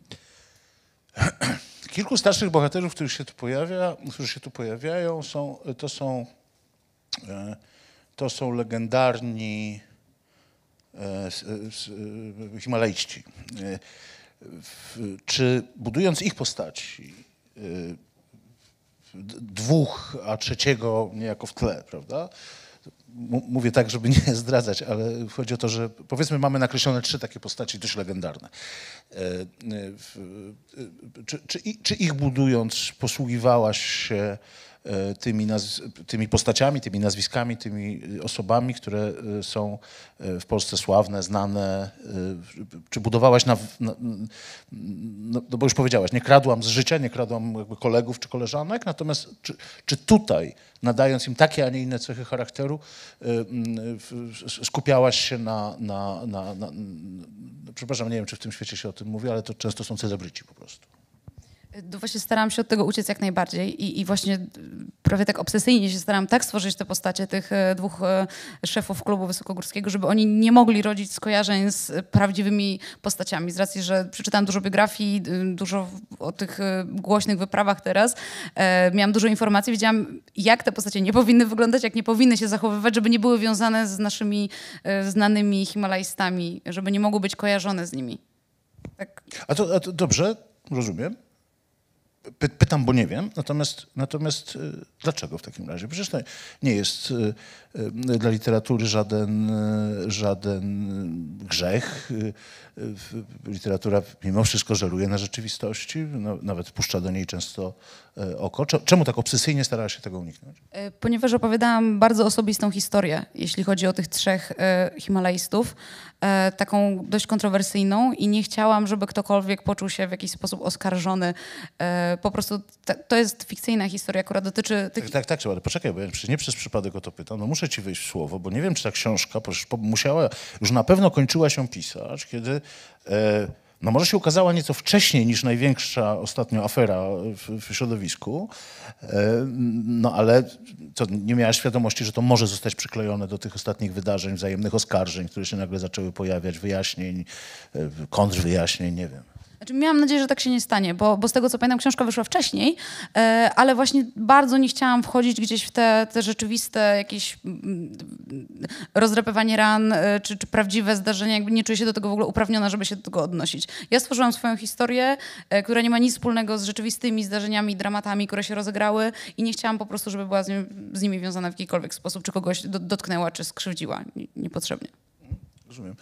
Kilku starszych bohaterów, których się tu pojawia, którzy się tu pojawiają, są, to są e, to są legendarni e, e, himalaiści czy budując ich postaci, y, dwóch, a trzeciego niejako w tle, prawda? Mówię tak, żeby nie zdradzać, ale chodzi o to, że powiedzmy mamy nakreślone trzy takie postaci dość legendarne. E, y, y, czy, czy, czy ich budując posługiwałaś się E, tymi, tymi postaciami, tymi nazwiskami, tymi e, osobami, które e, są w Polsce sławne, znane. Czy budowałaś na, na no, no bo już powiedziałaś, nie kradłam z życia, nie kradłam kolegów czy koleżanek, natomiast czy, czy tutaj, nadając im takie, a nie inne cechy charakteru, skupiałaś się na, na, na, na przepraszam, nie wiem, czy w tym świecie się o tym mówi, ale to często są celebryci po prostu. No właśnie staram się od tego uciec jak najbardziej i, i, właśnie prawie tak obsesyjnie się staram tak stworzyć te postacie tych e, dwóch e, szefów klubu wysokogórskiego, żeby oni nie mogli rodzić skojarzeń z prawdziwymi postaciami. Z racji, że przeczytałam dużo biografii, dużo o tych e, głośnych wyprawach teraz, miałam dużo informacji, wiedziałam jak te postacie nie powinny wyglądać, jak nie powinny się zachowywać, żeby nie były wiązane z naszymi znanymi himalajstami, żeby nie mogły być kojarzone z nimi. Tak. A, to, a to dobrze, rozumiem. Pytam, bo nie wiem, natomiast, natomiast y, dlaczego w takim razie? Przecież to nie jest y, y, dla literatury żaden, żaden grzech. Literatura mimo wszystko żeruje na rzeczywistości, no, nawet puszcza do niej często E, oko. Czemu tak obsesyjnie starałaś się tego uniknąć? E, ponieważ opowiadałam bardzo osobistą historię, jeśli chodzi o tych trzech e, Himalajstów, taką dość kontrowersyjną i nie chciałam, żeby ktokolwiek poczuł się w jakiś sposób oskarżony. Po prostu to jest fikcyjna historia, która dotyczy tych... Tak, tak, tak ale poczekaj, bo ja nie przez przypadek o to pytam. No muszę ci wyjść w słowo, bo nie wiem, czy ta książka musiała, już na pewno kończyła się pisać, kiedy no może się ukazała nieco wcześniej niż największa ostatnio afera w, w środowisku, e, no ale co, nie miała świadomości, że to może zostać przyklejone do tych ostatnich wydarzeń, wzajemnych oskarżeń, które się nagle zaczęły pojawiać, wyjaśnień, e, kontrwyjaśnień, nie wiem. Znaczy, miałam nadzieję, że tak się nie stanie, bo, bo z tego co pamiętam, książka wyszła wcześniej, e, ale właśnie bardzo nie chciałam wchodzić gdzieś w te, te rzeczywiste jakieś rozdrapywanie ran e, czy, czy prawdziwe zdarzenia. Jakby nie czuję się do tego w ogóle uprawniona, żeby się do tego odnosić. Ja stworzyłam swoją historię, e, która nie ma nic wspólnego z rzeczywistymi zdarzeniami, dramatami, które się rozegrały i nie chciałam po prostu, żeby była z, nimi, z nimi wiązana w jakikolwiek sposób, czy kogoś dotknęła, czy skrzywdziła niepotrzebnie. Rozumiem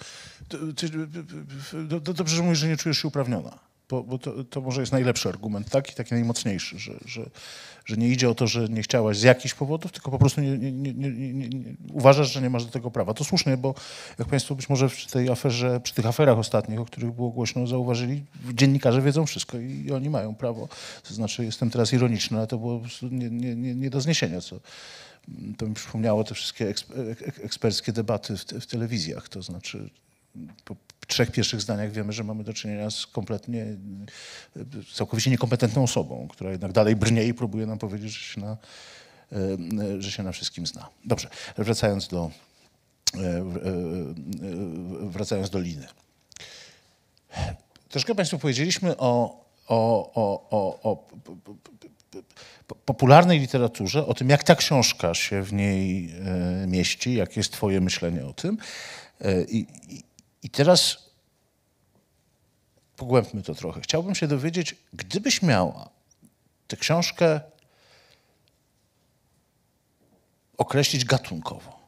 dobrze, że mówisz, że nie czujesz się uprawniona, bo, bo to, to, może jest najlepszy argument, tak? I taki najmocniejszy, że, że, że nie idzie o to, że nie chciałaś z jakichś powodów, tylko po prostu nie, nie, nie, uważasz, że nie masz do tego prawa. To słuszne, bo jak Państwo być może przy tej aferze, przy tych aferach ostatnich, o których było głośno, zauważyli, dziennikarze wiedzą wszystko i oni mają prawo. To znaczy, jestem teraz ironiczny, ale to było nie do zniesienia, co to mi przypomniało te wszystkie eksperckie debaty w, w telewizjach. To znaczy, po trzech pierwszych zdaniach wiemy, że mamy do czynienia z kompletnie, całkowicie niekompetentną osobą, która jednak dalej brnie i próbuje nam powiedzieć, że się na, e, że się na wszystkim zna. Dobrze, wracając do, e, e, wracając do liny. Troszkę Państwu powiedzieliśmy o, o, o, o, o popularnej literaturze, o tym, jak ta książka się w niej mieści, jakie jest Twoje myślenie o tym. I, i teraz pogłębmy to trochę. Chciałbym się dowiedzieć, gdybyś miała tę książkę określić gatunkowo,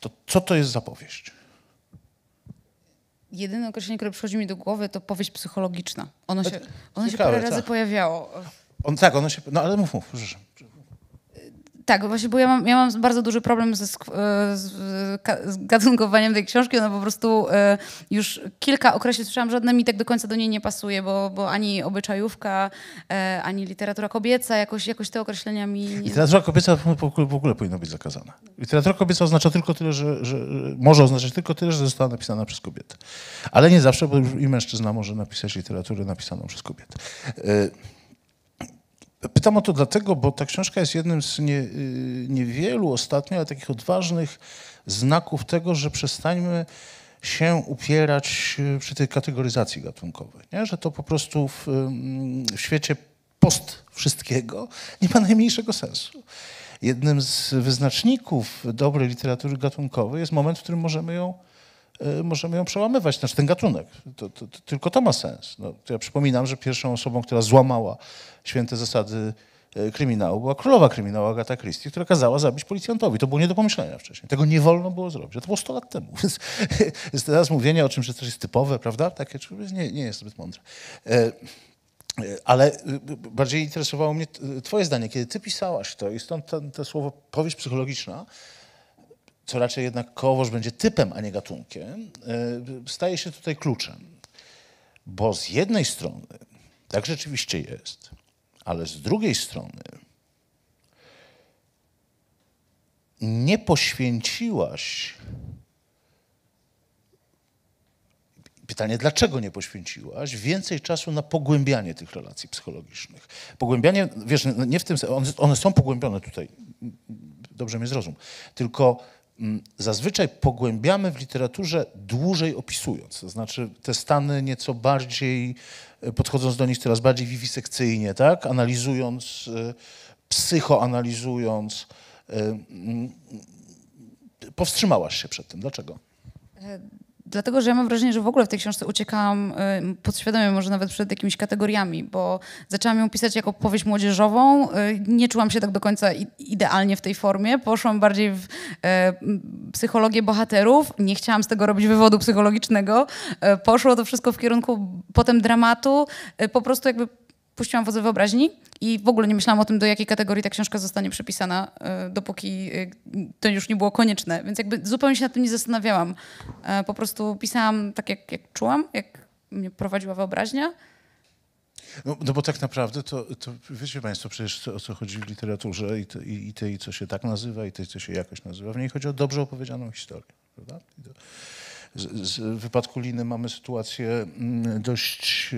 to co to jest za powieść? Jedyne określenie, które przychodzi mi do głowy, to powieść psychologiczna. Ono się, ono Ciekawe, się parę razy tak. pojawiało. On, tak, ono się. No ale mów, mów, proszę tak, właśnie, bo ja mam, ja mam bardzo duży problem ze, e, z, z, gatunkowaniem tej książki. Ona po prostu e, już kilka okresów słyszałam, żadne mi tak do końca do niej nie pasuje, bo, bo ani obyczajówka, e, ani literatura kobieca, jakoś, jakoś te określenia mi... Literatura kobieca w ogóle, powinna być zakazana. Literatura kobieca oznacza tylko tyle, że, że, może oznaczać tylko tyle, że została napisana przez kobietę. Ale nie zawsze, bo i mężczyzna może napisać literaturę napisaną przez kobietę. Pytam o to dlatego, bo ta książka jest jednym z nie, y, niewielu ostatnio, ale takich odważnych znaków tego, że przestańmy się upierać y, przy tej kategoryzacji gatunkowej. Nie? Że to po prostu w, y, w świecie post wszystkiego nie ma najmniejszego sensu. Jednym z wyznaczników dobrej literatury gatunkowej jest moment, w którym możemy ją Y, możemy ją przełamywać, znaczy ten gatunek. To, to, to, tylko to ma sens. No, ja przypominam, że pierwszą osobą, która złamała święte zasady y, kryminału była królowa kryminału Agata Christie, która kazała zabić policjantowi. To było nie do pomyślenia wcześniej. Tego nie wolno było zrobić. A to było 100 lat temu. Więc teraz mówienie o czymś, że coś jest typowe, prawda? Takie nie, nie jest zbyt mądre. E, e, ale y, bardziej interesowało mnie twoje zdanie, kiedy ty pisałaś to i stąd to słowo powieść psychologiczna, co raczej jednak kołowoż będzie typem, a nie gatunkiem, e, staje się tutaj kluczem. Bo z jednej strony tak rzeczywiście jest, ale z drugiej strony nie poświęciłaś. Pytanie, dlaczego nie poświęciłaś więcej czasu na pogłębianie tych relacji psychologicznych? Pogłębianie, wiesz, nie w tym, one, one są pogłębione tutaj, dobrze mnie zrozum, tylko Mm, zazwyczaj pogłębiamy w literaturze dłużej opisując. To znaczy te stany nieco bardziej, e, podchodząc do nich coraz bardziej wiwisekcyjnie, tak? analizując, e, psychoanalizując. E, mm, powstrzymałaś się przed tym. Dlaczego? Dlatego, że ja mam wrażenie, że w ogóle w tej książce uciekałam y, podświadomie, może nawet przed jakimiś kategoriami, bo zaczęłam ją pisać jako powieść młodzieżową. Y, nie czułam się tak do końca idealnie w tej formie. Poszłam bardziej w e, psychologię bohaterów. Nie chciałam z tego robić wywodu psychologicznego. E, poszło to wszystko w kierunku potem dramatu. E, po prostu jakby puściłam wodze wyobraźni i w ogóle nie myślałam o tym, do jakiej kategorii ta książka zostanie przepisana, e, dopóki e, to już nie było konieczne. Więc jakby zupełnie się nad tym nie zastanawiałam. E, po prostu pisałam tak, jak, jak czułam, jak mnie prowadziła wyobraźnia. No, no bo tak naprawdę to, to wiecie Państwo przecież co, o co chodzi w literaturze i, to, i, i tej, co się tak nazywa, i tej, co się jakoś nazywa. W niej chodzi o dobrze opowiedzianą historię. Prawda? Z, z wypadku Liny mamy sytuację mm, dość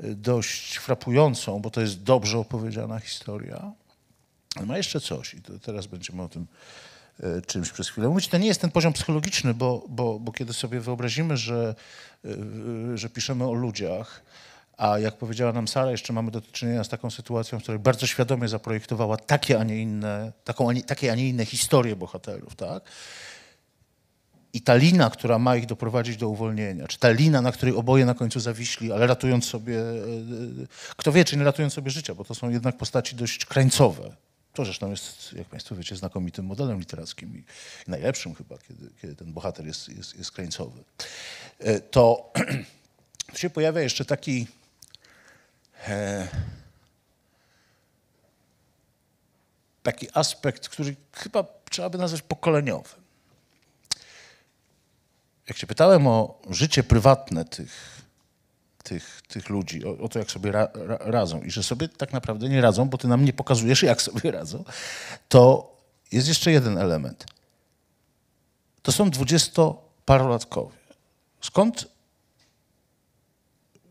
dość frapującą, bo to jest dobrze opowiedziana historia. Ale ma jeszcze coś i teraz będziemy o tym e, czymś przez chwilę mówić. To nie jest ten poziom psychologiczny, bo, bo, bo kiedy sobie wyobrazimy, że, e, że piszemy o ludziach, a jak powiedziała nam Sara, jeszcze mamy do czynienia z taką sytuacją, w której bardzo świadomie zaprojektowała takie, a nie inne, taką, a nie, takie, a nie inne historie bohaterów, tak? i ta lina, która ma ich doprowadzić do uwolnienia, czy ta lina, na której oboje na końcu zawiśli, ale ratując sobie, e, e, kto wie, czy nie ratując sobie życia, bo to są jednak postaci dość krańcowe. To zresztą jest, jak Państwo wiecie, znakomitym modelem literackim i najlepszym chyba, kiedy, kiedy ten bohater jest, jest, jest krańcowy. E, to, tu się pojawia jeszcze taki. E, taki aspekt, który chyba trzeba by nazwać pokoleniowym jak się pytałem o życie prywatne tych, tych, tych ludzi, o, o to, jak sobie ra, ra, radzą i że sobie tak naprawdę nie radzą, bo ty nam nie pokazujesz, jak sobie radzą, to jest jeszcze jeden element. To są dwudziestoparolatkowie. Skąd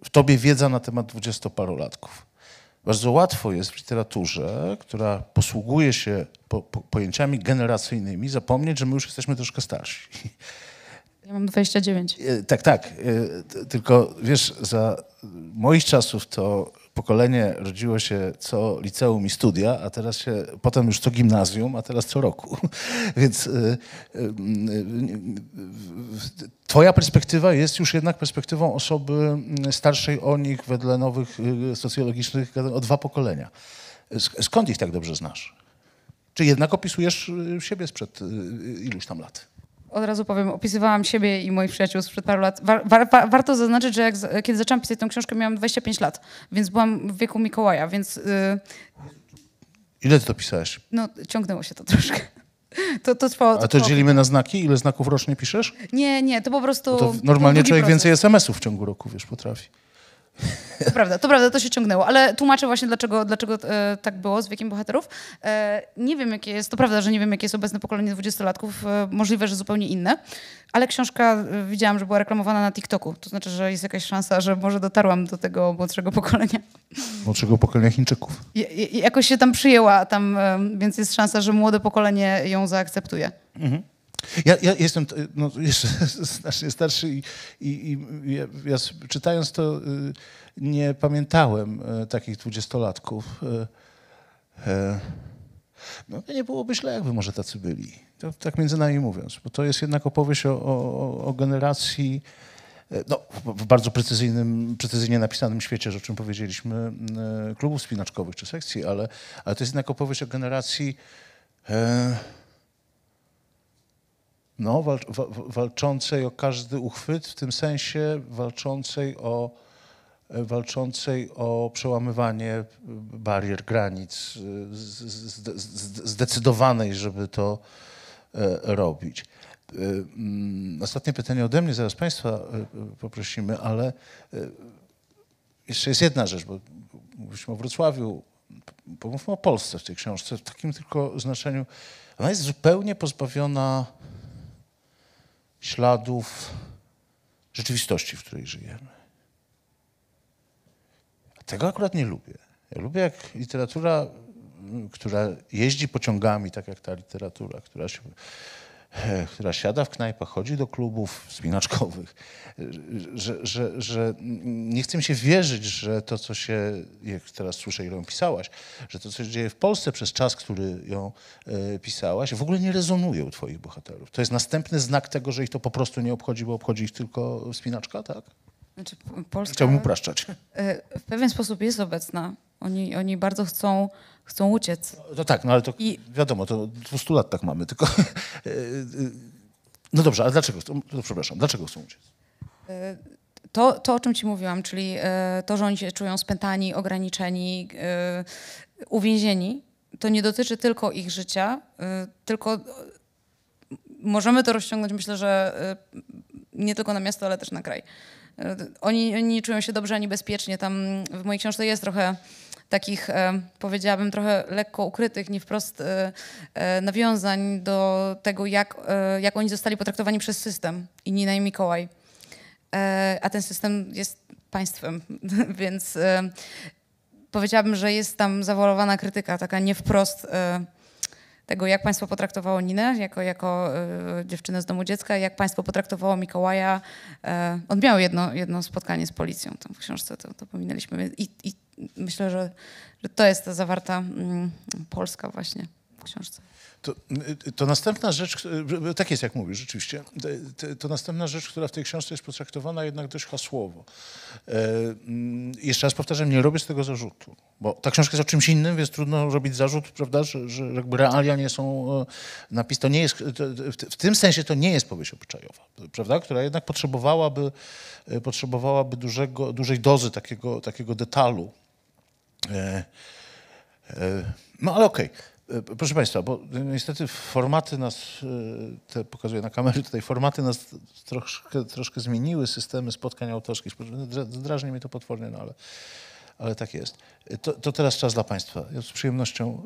w tobie wiedza na temat dwudziestoparolatków? Bardzo łatwo jest w literaturze, która posługuje się po, po, pojęciami generacyjnymi, zapomnieć, że my już jesteśmy troszkę starsi. Ja mam 29. E, tak, tak. E, tylko wiesz, za moich czasów to pokolenie rodziło się co liceum i studia, a teraz się potem już co gimnazjum, a teraz co roku. Więc e, twoja perspektywa jest już jednak perspektywą osoby mm, starszej o nich wedle nowych socjologicznych o dwa pokolenia. Skąd ich tak dobrze znasz? Czy jednak opisujesz siebie sprzed iluś tam lat? od razu powiem, opisywałam siebie i moich przyjaciół sprzed paru lat. War, war, war, warto zaznaczyć, że jak, kiedy zaczęłam pisać tę książkę, miałam 25 lat, więc byłam w wieku Mikołaja, więc... Yy... Ile ty to pisałeś? No, ciągnęło się to troszkę. To, to trwało, to A to dzielimy na znaki? Ile znaków rocznie piszesz? Nie, nie, to po prostu... To normalnie człowiek proces. więcej SMS-ów w ciągu roku, wiesz, potrafi. To prawda, to prawda, to się ciągnęło, ale tłumaczę właśnie, dlaczego, dlaczego e, tak było z wiekiem bohaterów. E, nie wiem, jakie jest, to prawda, że nie wiem, jakie jest obecne pokolenie dwudziestolatków, e, możliwe, że zupełnie inne, ale książka e, widziałam, że była reklamowana na TikToku, to znaczy, że jest jakaś szansa, że może dotarłam do tego młodszego pokolenia. Młodszego pokolenia Chińczyków. Je, je, jakoś się tam przyjęła, tam, e, więc jest szansa, że młode pokolenie ją zaakceptuje. Mhm. Ja, ja, jestem no, jeszcze znacznie starszy i, i, i ja, ja, czytając to y, nie pamiętałem y, takich dwudziestolatków. Y, no, nie byłoby źle, jakby może tacy byli. To, tak między nami mówiąc, bo to jest jednak opowieść o, o, o generacji no, w bardzo precyzyjnym, precyzyjnie napisanym świecie, o czym powiedzieliśmy, klubów spinaczkowych czy sekcji, ale, ale to jest jednak opowieść o generacji... E, no, walczącej o każdy uchwyt, w tym sensie walczącej o, walczącej o przełamywanie barier, granic, zdecydowanej, żeby to e, robić. E, mm, ostatnie pytanie ode mnie, zaraz Państwa e, poprosimy, ale jeszcze jest jedna rzecz, bo mówiliśmy o Wrocławiu, pomówmy o Polsce w tej książce, w takim tylko znaczeniu. Ona jest zupełnie pozbawiona śladów rzeczywistości, w której żyjemy. tego akurat nie lubię. Ja lubię, jak literatura, która jeździ pociągami, tak jak ta literatura, która się która siada w knajpach, chodzi do klubów spinaczkowych, że, że, że nie chce mi się wierzyć, że to, co się, jak teraz słyszę, ile ją pisałaś, że to, co się dzieje w Polsce przez czas, który ją e, pisałaś, w ogóle nie rezonuje u twoich bohaterów. To jest następny znak tego, że ich to po prostu nie obchodzi, bo obchodzi ich tylko spinaczka, tak? Znaczy, Polska Chciałbym upraszczać. E, w pewien sposób jest obecna oni, oni bardzo chcą, chcą uciec. No, no tak, no ale to I... wiadomo, to 200 lat tak mamy, tylko... E, e, no dobrze, ale dlaczego, no, przepraszam, dlaczego chcą uciec? E, to, to, o czym ci mówiłam, czyli to, że oni się czują spętani, ograniczeni, uwięzieni, to nie dotyczy tylko ich życia, tylko możemy to rozciągnąć, myślę, że nie tylko na miasto, ale też na kraj. Oni, oni czują się dobrze, ani bezpiecznie. Tam w mojej książce jest trochę takich, e, powiedziałabym, trochę lekko ukrytych, nie wprost e, e, nawiązań do tego, jak, jak oni zostali potraktowani przez system i Nina i Mikołaj. A ten system jest państwem, więc powiedziałabym, że jest tam zawalowana krytyka, taka nie wprost tego, jak państwo potraktowało Ninę jako, jako y, dziewczynę z domu dziecka, jak państwo potraktowało Mikołaja. Y, on miał jedno, jedno spotkanie z policją, tam w książce to, to pominęliśmy. I, i myślę, że, że to jest ta zawarta y, Polska właśnie w książce. To, to, następna rzecz, e, e, tak jest jak mówisz, rzeczywiście, to, to, następna rzecz, która w tej książce jest potraktowana jednak dość hasłowo. E, mm, jeszcze raz powtarzam, nie robię z tego zarzutu, bo ta książka jest o czymś innym, więc trudno robić zarzut, prawda, że, że jakby realia nie są, e, napis to nie jest, to, w, tym sensie to nie jest powieść obyczajowa, prawda, która jednak potrzebowałaby, potrzebowałaby dużego, dużej dozy takiego, takiego detalu. E, e, no ale okej. Okay. E, proszę Państwa, bo niestety formaty nas, e, te pokazuję na kamerze tutaj, formaty nas troszkę, troszkę zmieniły, systemy spotkań autorskich. Drażni mnie to potwornie, no ale, ale tak jest. E, to, to teraz czas dla Państwa. Ja z przyjemnością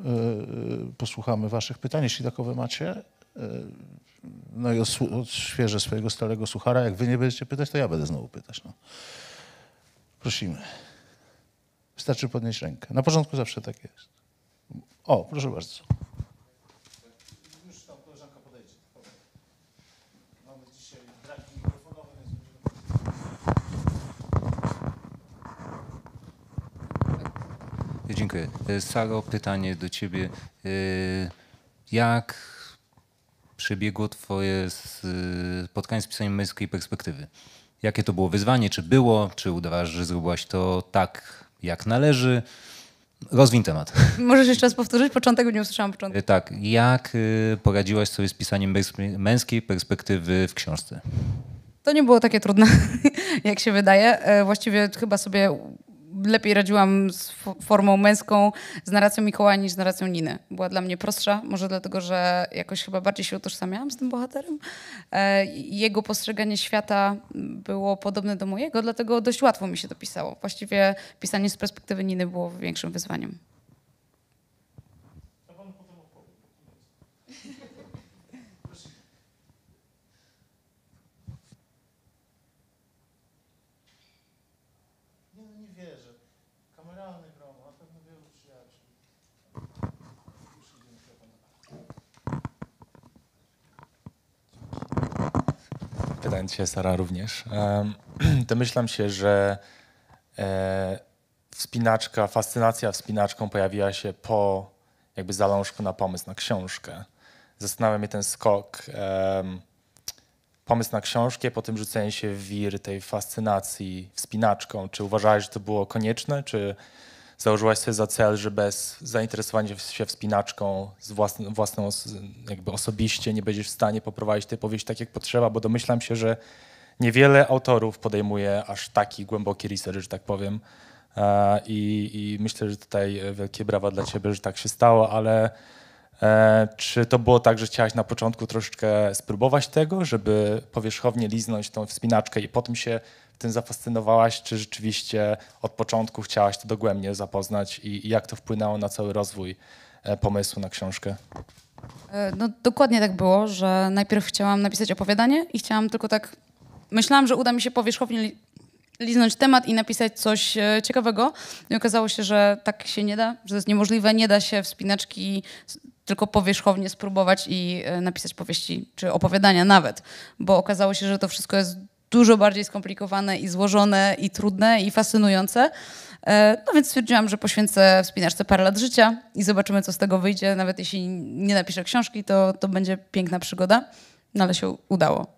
posłuchamy Waszych pytań, jeśli takowe macie. No i odświeżę swojego starego suchara. Jak Wy nie będziecie pytać, to ja będę znowu pytać. No. Prosimy. Wystarczy podnieść rękę. Na początku zawsze tak jest. O, proszę bardzo. E, dziękuję. E, Saro, pytanie do ciebie. E, jak przebiegło twoje spotkanie z pisaniem męskiej perspektywy? Jakie to było wyzwanie? Czy było? Czy udawałeś, że zrobiłaś to tak, jak należy? rozwin temat. Możesz jeszcze raz powtórzyć początek, bo nie usłyszałam początku. E, tak. Jak y, poradziłaś sobie z pisaniem męskiej perspektywy w książce? To nie było takie trudne, jak się wydaje. E, właściwie chyba sobie lepiej radziłam z formą męską, z narracją Mikołaja niż z narracją Niny. Była dla mnie prostsza, może dlatego, że jakoś chyba bardziej się utożsamiałam z tym bohaterem. E, jego postrzeganie świata było podobne do mojego, dlatego dość łatwo mi się to pisało. Właściwie pisanie z perspektywy Niny było większym wyzwaniem. ten się również. Domyślam się, że e, wspinaczka, fascynacja wspinaczką pojawiła się po jakby zalążku na pomysł na książkę. Zastanawia mnie ten skok, pomysł na książkę, potem rzucenie się w wir tej fascynacji wspinaczką. Czy uważałeś, że to było konieczne, czy założyłaś sobie za cel, że bez zainteresowania się wspinaczką z własną, własną jakby osobiście nie będziesz w stanie poprowadzić tej powieści tak, jak potrzeba, bo domyślam się, że niewiele autorów podejmuje aż taki głęboki research, że tak powiem. E, I, I, myślę, że tutaj e, wielkie brawa dla ciebie, że tak się stało, ale e, czy to było tak, że chciałaś na początku troszeczkę spróbować tego, żeby powierzchownie liznąć tą wspinaczkę i potem się tym zafascynowałaś, czy rzeczywiście od początku chciałaś to dogłębnie zapoznać i, i jak to wpłynęło na cały rozwój e, pomysłu na książkę? E, no, dokładnie tak było, że najpierw chciałam napisać opowiadanie i chciałam tylko tak. Myślałam, że uda mi się powierzchownie li liznąć temat i napisać coś e, ciekawego. No I okazało się, że tak się nie da, że to jest niemożliwe. Nie da się wspinaczki tylko powierzchownie spróbować i napisać powieści czy opowiadania nawet, bo okazało się, że to wszystko jest dużo bardziej skomplikowane i złożone i trudne i fascynujące. E, no więc stwierdziłam, że poświęcę wspinaczce parę lat życia i zobaczymy, co z tego wyjdzie. Nawet jeśli nie napiszę książki, to, to będzie piękna przygoda. No ale się udało.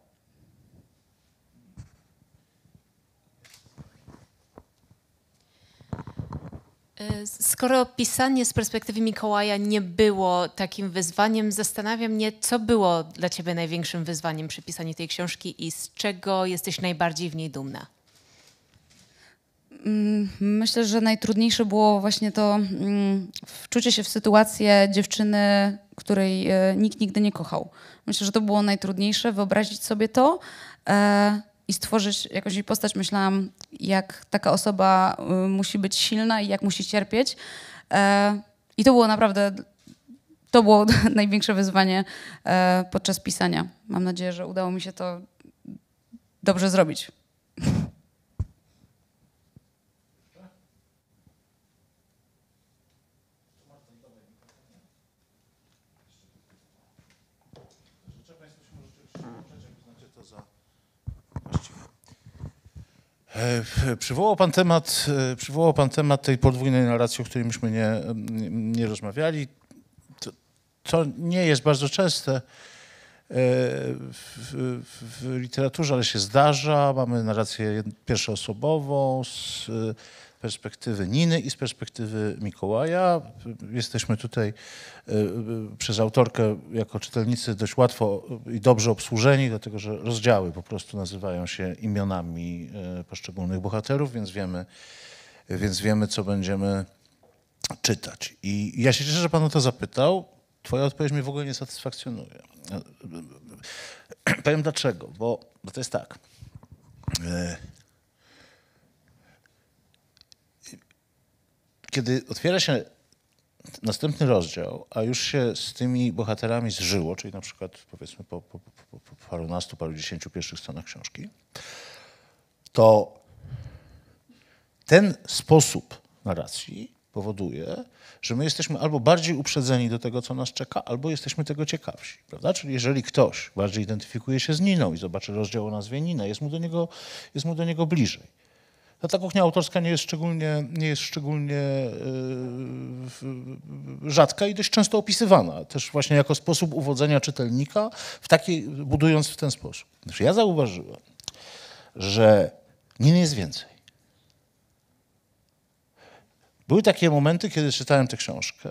Y, skoro pisanie z perspektywy Mikołaja nie było takim wyzwaniem, zastanawiam mnie, co było dla Ciebie największym wyzwaniem przy pisaniu tej książki i z czego jesteś najbardziej w niej dumna? Mm, myślę, że najtrudniejsze było właśnie to mm, wczucie się w sytuację dziewczyny, której e, nikt nigdy nie kochał. Myślę, że to było najtrudniejsze, wyobrazić sobie to e, i stworzyć jakąś postać. Myślałam, jak taka osoba y, musi być silna i jak musi cierpieć. E, I to było naprawdę, to było największe wyzwanie e, podczas pisania. Mam nadzieję, że udało mi się to dobrze zrobić. E, przywołał pan, temat, e, przywołał pan temat tej podwójnej narracji, o której myśmy nie, nie rozmawiali. To, to nie jest bardzo częste e, w, w literaturze, ale się zdarza. Mamy narrację pierwszoosobową z perspektywy Niny i z perspektywy Mikołaja. Jesteśmy tutaj przez autorkę jako czytelnicy dość łatwo i dobrze obsłużeni, dlatego że rozdziały po prostu nazywają się imionami poszczególnych bohaterów, więc wiemy, więc wiemy co będziemy czytać. I ja się cieszę, że pan o to zapytał. Twoja odpowiedź mnie w ogóle nie satysfakcjonuje. Powiem dlaczego, bo, bo to jest tak. kiedy otwiera się następny rozdział, a już się z tymi bohaterami zżyło, czyli na przykład powiedzmy po, po, po, po paru dziesięciu pierwszych stronach książki, to ten sposób narracji powoduje, że my jesteśmy albo bardziej uprzedzeni do tego, co nas czeka, albo jesteśmy tego ciekawsi. Prawda? Czyli jeżeli ktoś bardziej identyfikuje się z Niną i zobaczy rozdział o nazwie Nina, jest mu do niego, jest mu do niego bliżej. No, ta kuchnia autorska nie jest szczególnie, nie jest szczególnie e, rzadka i dość często opisywana, też właśnie jako sposób uwodzenia czytelnika, w taki, budując w ten sposób. Znaczy, ja zauważyłem, że nie jest więcej. Były takie momenty, kiedy czytałem tę książkę,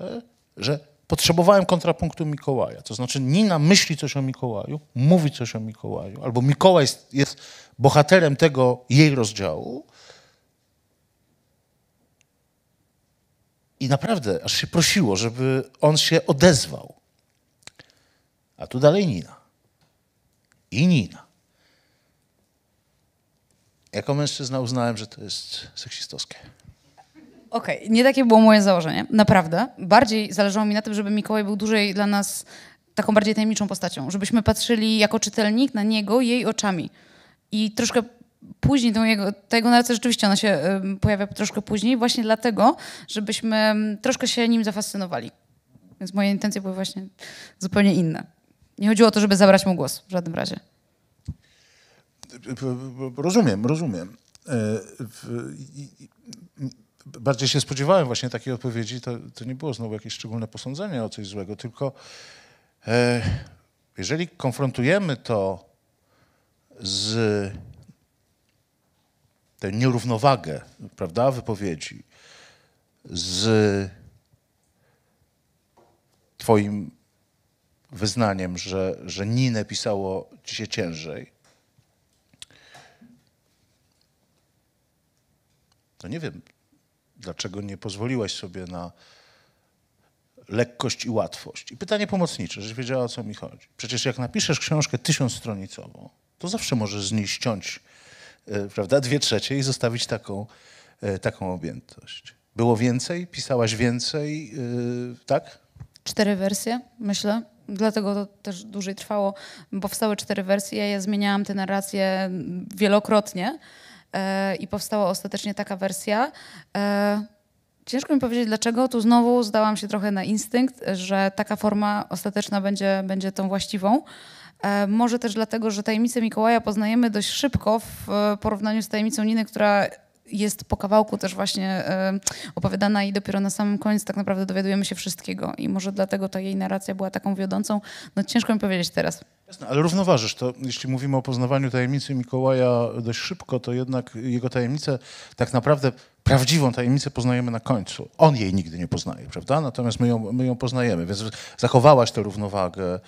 że potrzebowałem kontrapunktu Mikołaja. To znaczy Nina myśli coś o Mikołaju, mówi coś o Mikołaju, albo Mikołaj jest bohaterem tego jej rozdziału, I naprawdę aż się prosiło, żeby on się odezwał. A tu dalej Nina. I Nina. Jako mężczyzna uznałem, że to jest seksistowskie. Okej, okay. nie takie było moje założenie, naprawdę. Bardziej zależało mi na tym, żeby Mikołaj był dłużej dla nas taką bardziej tajemniczą postacią, żebyśmy patrzyli jako czytelnik na niego jej oczami. I troszkę później, tą jego, ta jego narracja rzeczywiście ona się pojawia troszkę później, właśnie dlatego, żebyśmy troszkę się nim zafascynowali. Więc moje intencje były właśnie zupełnie inne. Nie chodziło o to, żeby zabrać mu głos w żadnym razie. Rozumiem, rozumiem. E, bardziej się spodziewałem właśnie takiej odpowiedzi. To, to nie było znowu jakieś szczególne posądzenie o coś złego, tylko e, jeżeli konfrontujemy to z tę nierównowagę prawda, wypowiedzi z Twoim wyznaniem, że, że Ninę pisało ci się ciężej, to nie wiem, dlaczego nie pozwoliłaś sobie na lekkość i łatwość. I pytanie pomocnicze, żeś wiedziała, o co mi chodzi. Przecież jak napiszesz książkę tysiącstronicową, to zawsze możesz z niej ściąć E, prawda, dwie trzecie i zostawić taką, e, taką objętość. Było więcej? Pisałaś więcej? E, tak? Cztery wersje, myślę. Dlatego to też dłużej trwało. Powstały cztery wersje. Ja zmieniałam te narracje wielokrotnie i powstała ostatecznie taka wersja. Ciężko mi powiedzieć dlaczego. Tu znowu zdałam się trochę na instynkt, że taka forma ostateczna będzie, będzie tą właściwą. E, może też dlatego, że tajemnicę Mikołaja poznajemy dość szybko w e, porównaniu z tajemnicą Niny, która jest po kawałku też właśnie e, opowiadana i dopiero na samym końcu tak naprawdę dowiadujemy się wszystkiego. I może dlatego ta jej narracja była taką wiodącą. No ciężko mi powiedzieć teraz. Jasne, ale równoważysz to. Jeśli mówimy o poznawaniu tajemnicy Mikołaja dość szybko, to jednak jego tajemnicę tak naprawdę prawdziwą tajemnicę poznajemy na końcu. On jej nigdy nie poznaje, prawda? Natomiast my ją, my ją poznajemy, więc zachowałaś tę równowagę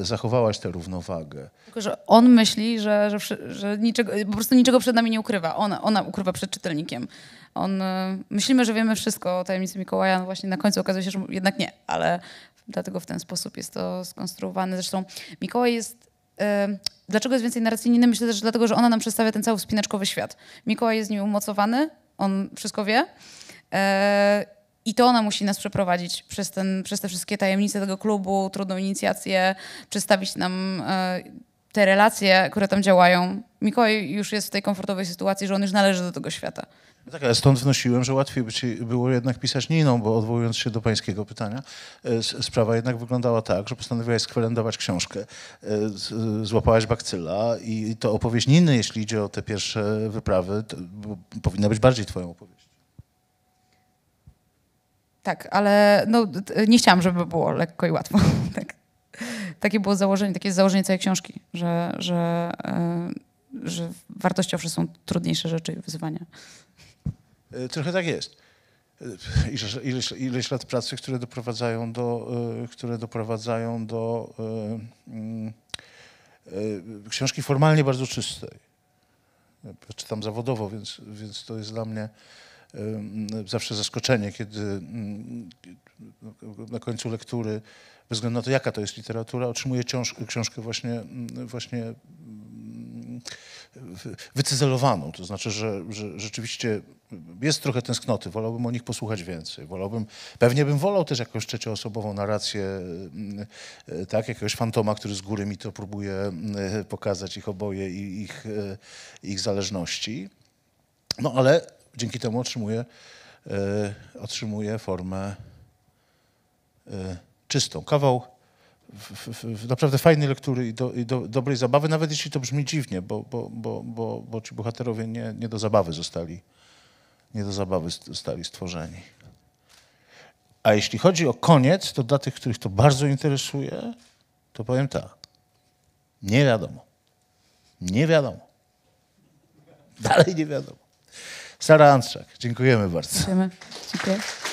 E, zachowałaś tę równowagę. Tylko, że on myśli, że, że, że niczego, po prostu niczego przed nami nie ukrywa. Ona, ona ukrywa przed czytelnikiem. On, e, myślimy, że wiemy wszystko o tajemnicy Mikołaja, no właśnie na końcu okazuje się, że jednak nie, ale dlatego w ten sposób jest to skonstruowane. Zresztą Mikołaj jest... Yy, dlaczego jest więcej narracyjny? Myślę też dlatego, że ona nam przedstawia ten cały wspinaczkowy świat. Mikołaj jest nim umocowany, on wszystko wie. Yy, i to ona musi nas przeprowadzić przez, ten, przez te wszystkie tajemnice tego klubu, trudną inicjację, przedstawić nam e, te relacje, które tam działają. Mikołaj już jest w tej komfortowej sytuacji, że on już należy do tego świata. No tak, ale stąd wnosiłem, że łatwiej by ci było jednak pisać Niną, bo odwołując się do pańskiego pytania, e, sprawa jednak wyglądała tak, że postanowiłaś skwelendować książkę, e, złapałaś bakcyla i to opowieść Niny, jeśli idzie o te pierwsze wyprawy, powinna być bardziej twoją opowieścią. Tak, ale no, nie chciałam, żeby było lekko i łatwo. Tak. Takie było założenie, takie jest założenie całej książki, że, że, yy, że wartościowe są trudniejsze rzeczy i wyzwania. E, trochę tak jest. Ileś, ileś, ileś lat pracy, które doprowadzają do, e, które doprowadzają do mm, książki formalnie bardzo czystej. Czytam zawodowo, więc, więc to jest dla mnie Y, zawsze zaskoczenie, kiedy mm, na końcu lektury, bez względu na to, jaka to jest literatura, otrzymuję książkę, książkę właśnie, mm, właśnie mm, wycyzelowaną. To znaczy, że, że, rzeczywiście jest trochę tęsknoty, wolałbym o nich posłuchać więcej. Wolałbym, pewnie bym wolał też jakąś trzecioosobową narrację, tak, jakiegoś fantoma, który z góry mi to próbuje pokazać, ich oboje i ich, e, ich zależności. No ale dzięki temu otrzymuje, otrzymuje formę e, czystą. Kawał w, w, w naprawdę fajnej lektury i, do, i do, dobrej zabawy, nawet jeśli to brzmi dziwnie, bo, bo, bo, bo, bo ci bohaterowie nie, nie do zabawy zostali, nie do zabawy zostali stworzeni. A jeśli chodzi o koniec, to dla tych, których to bardzo interesuje, to powiem tak. Nie wiadomo. Nie wiadomo. Dalej nie wiadomo. Sara Antrzak. Dziękujemy bardzo. Dziękujemy. Dziękuję.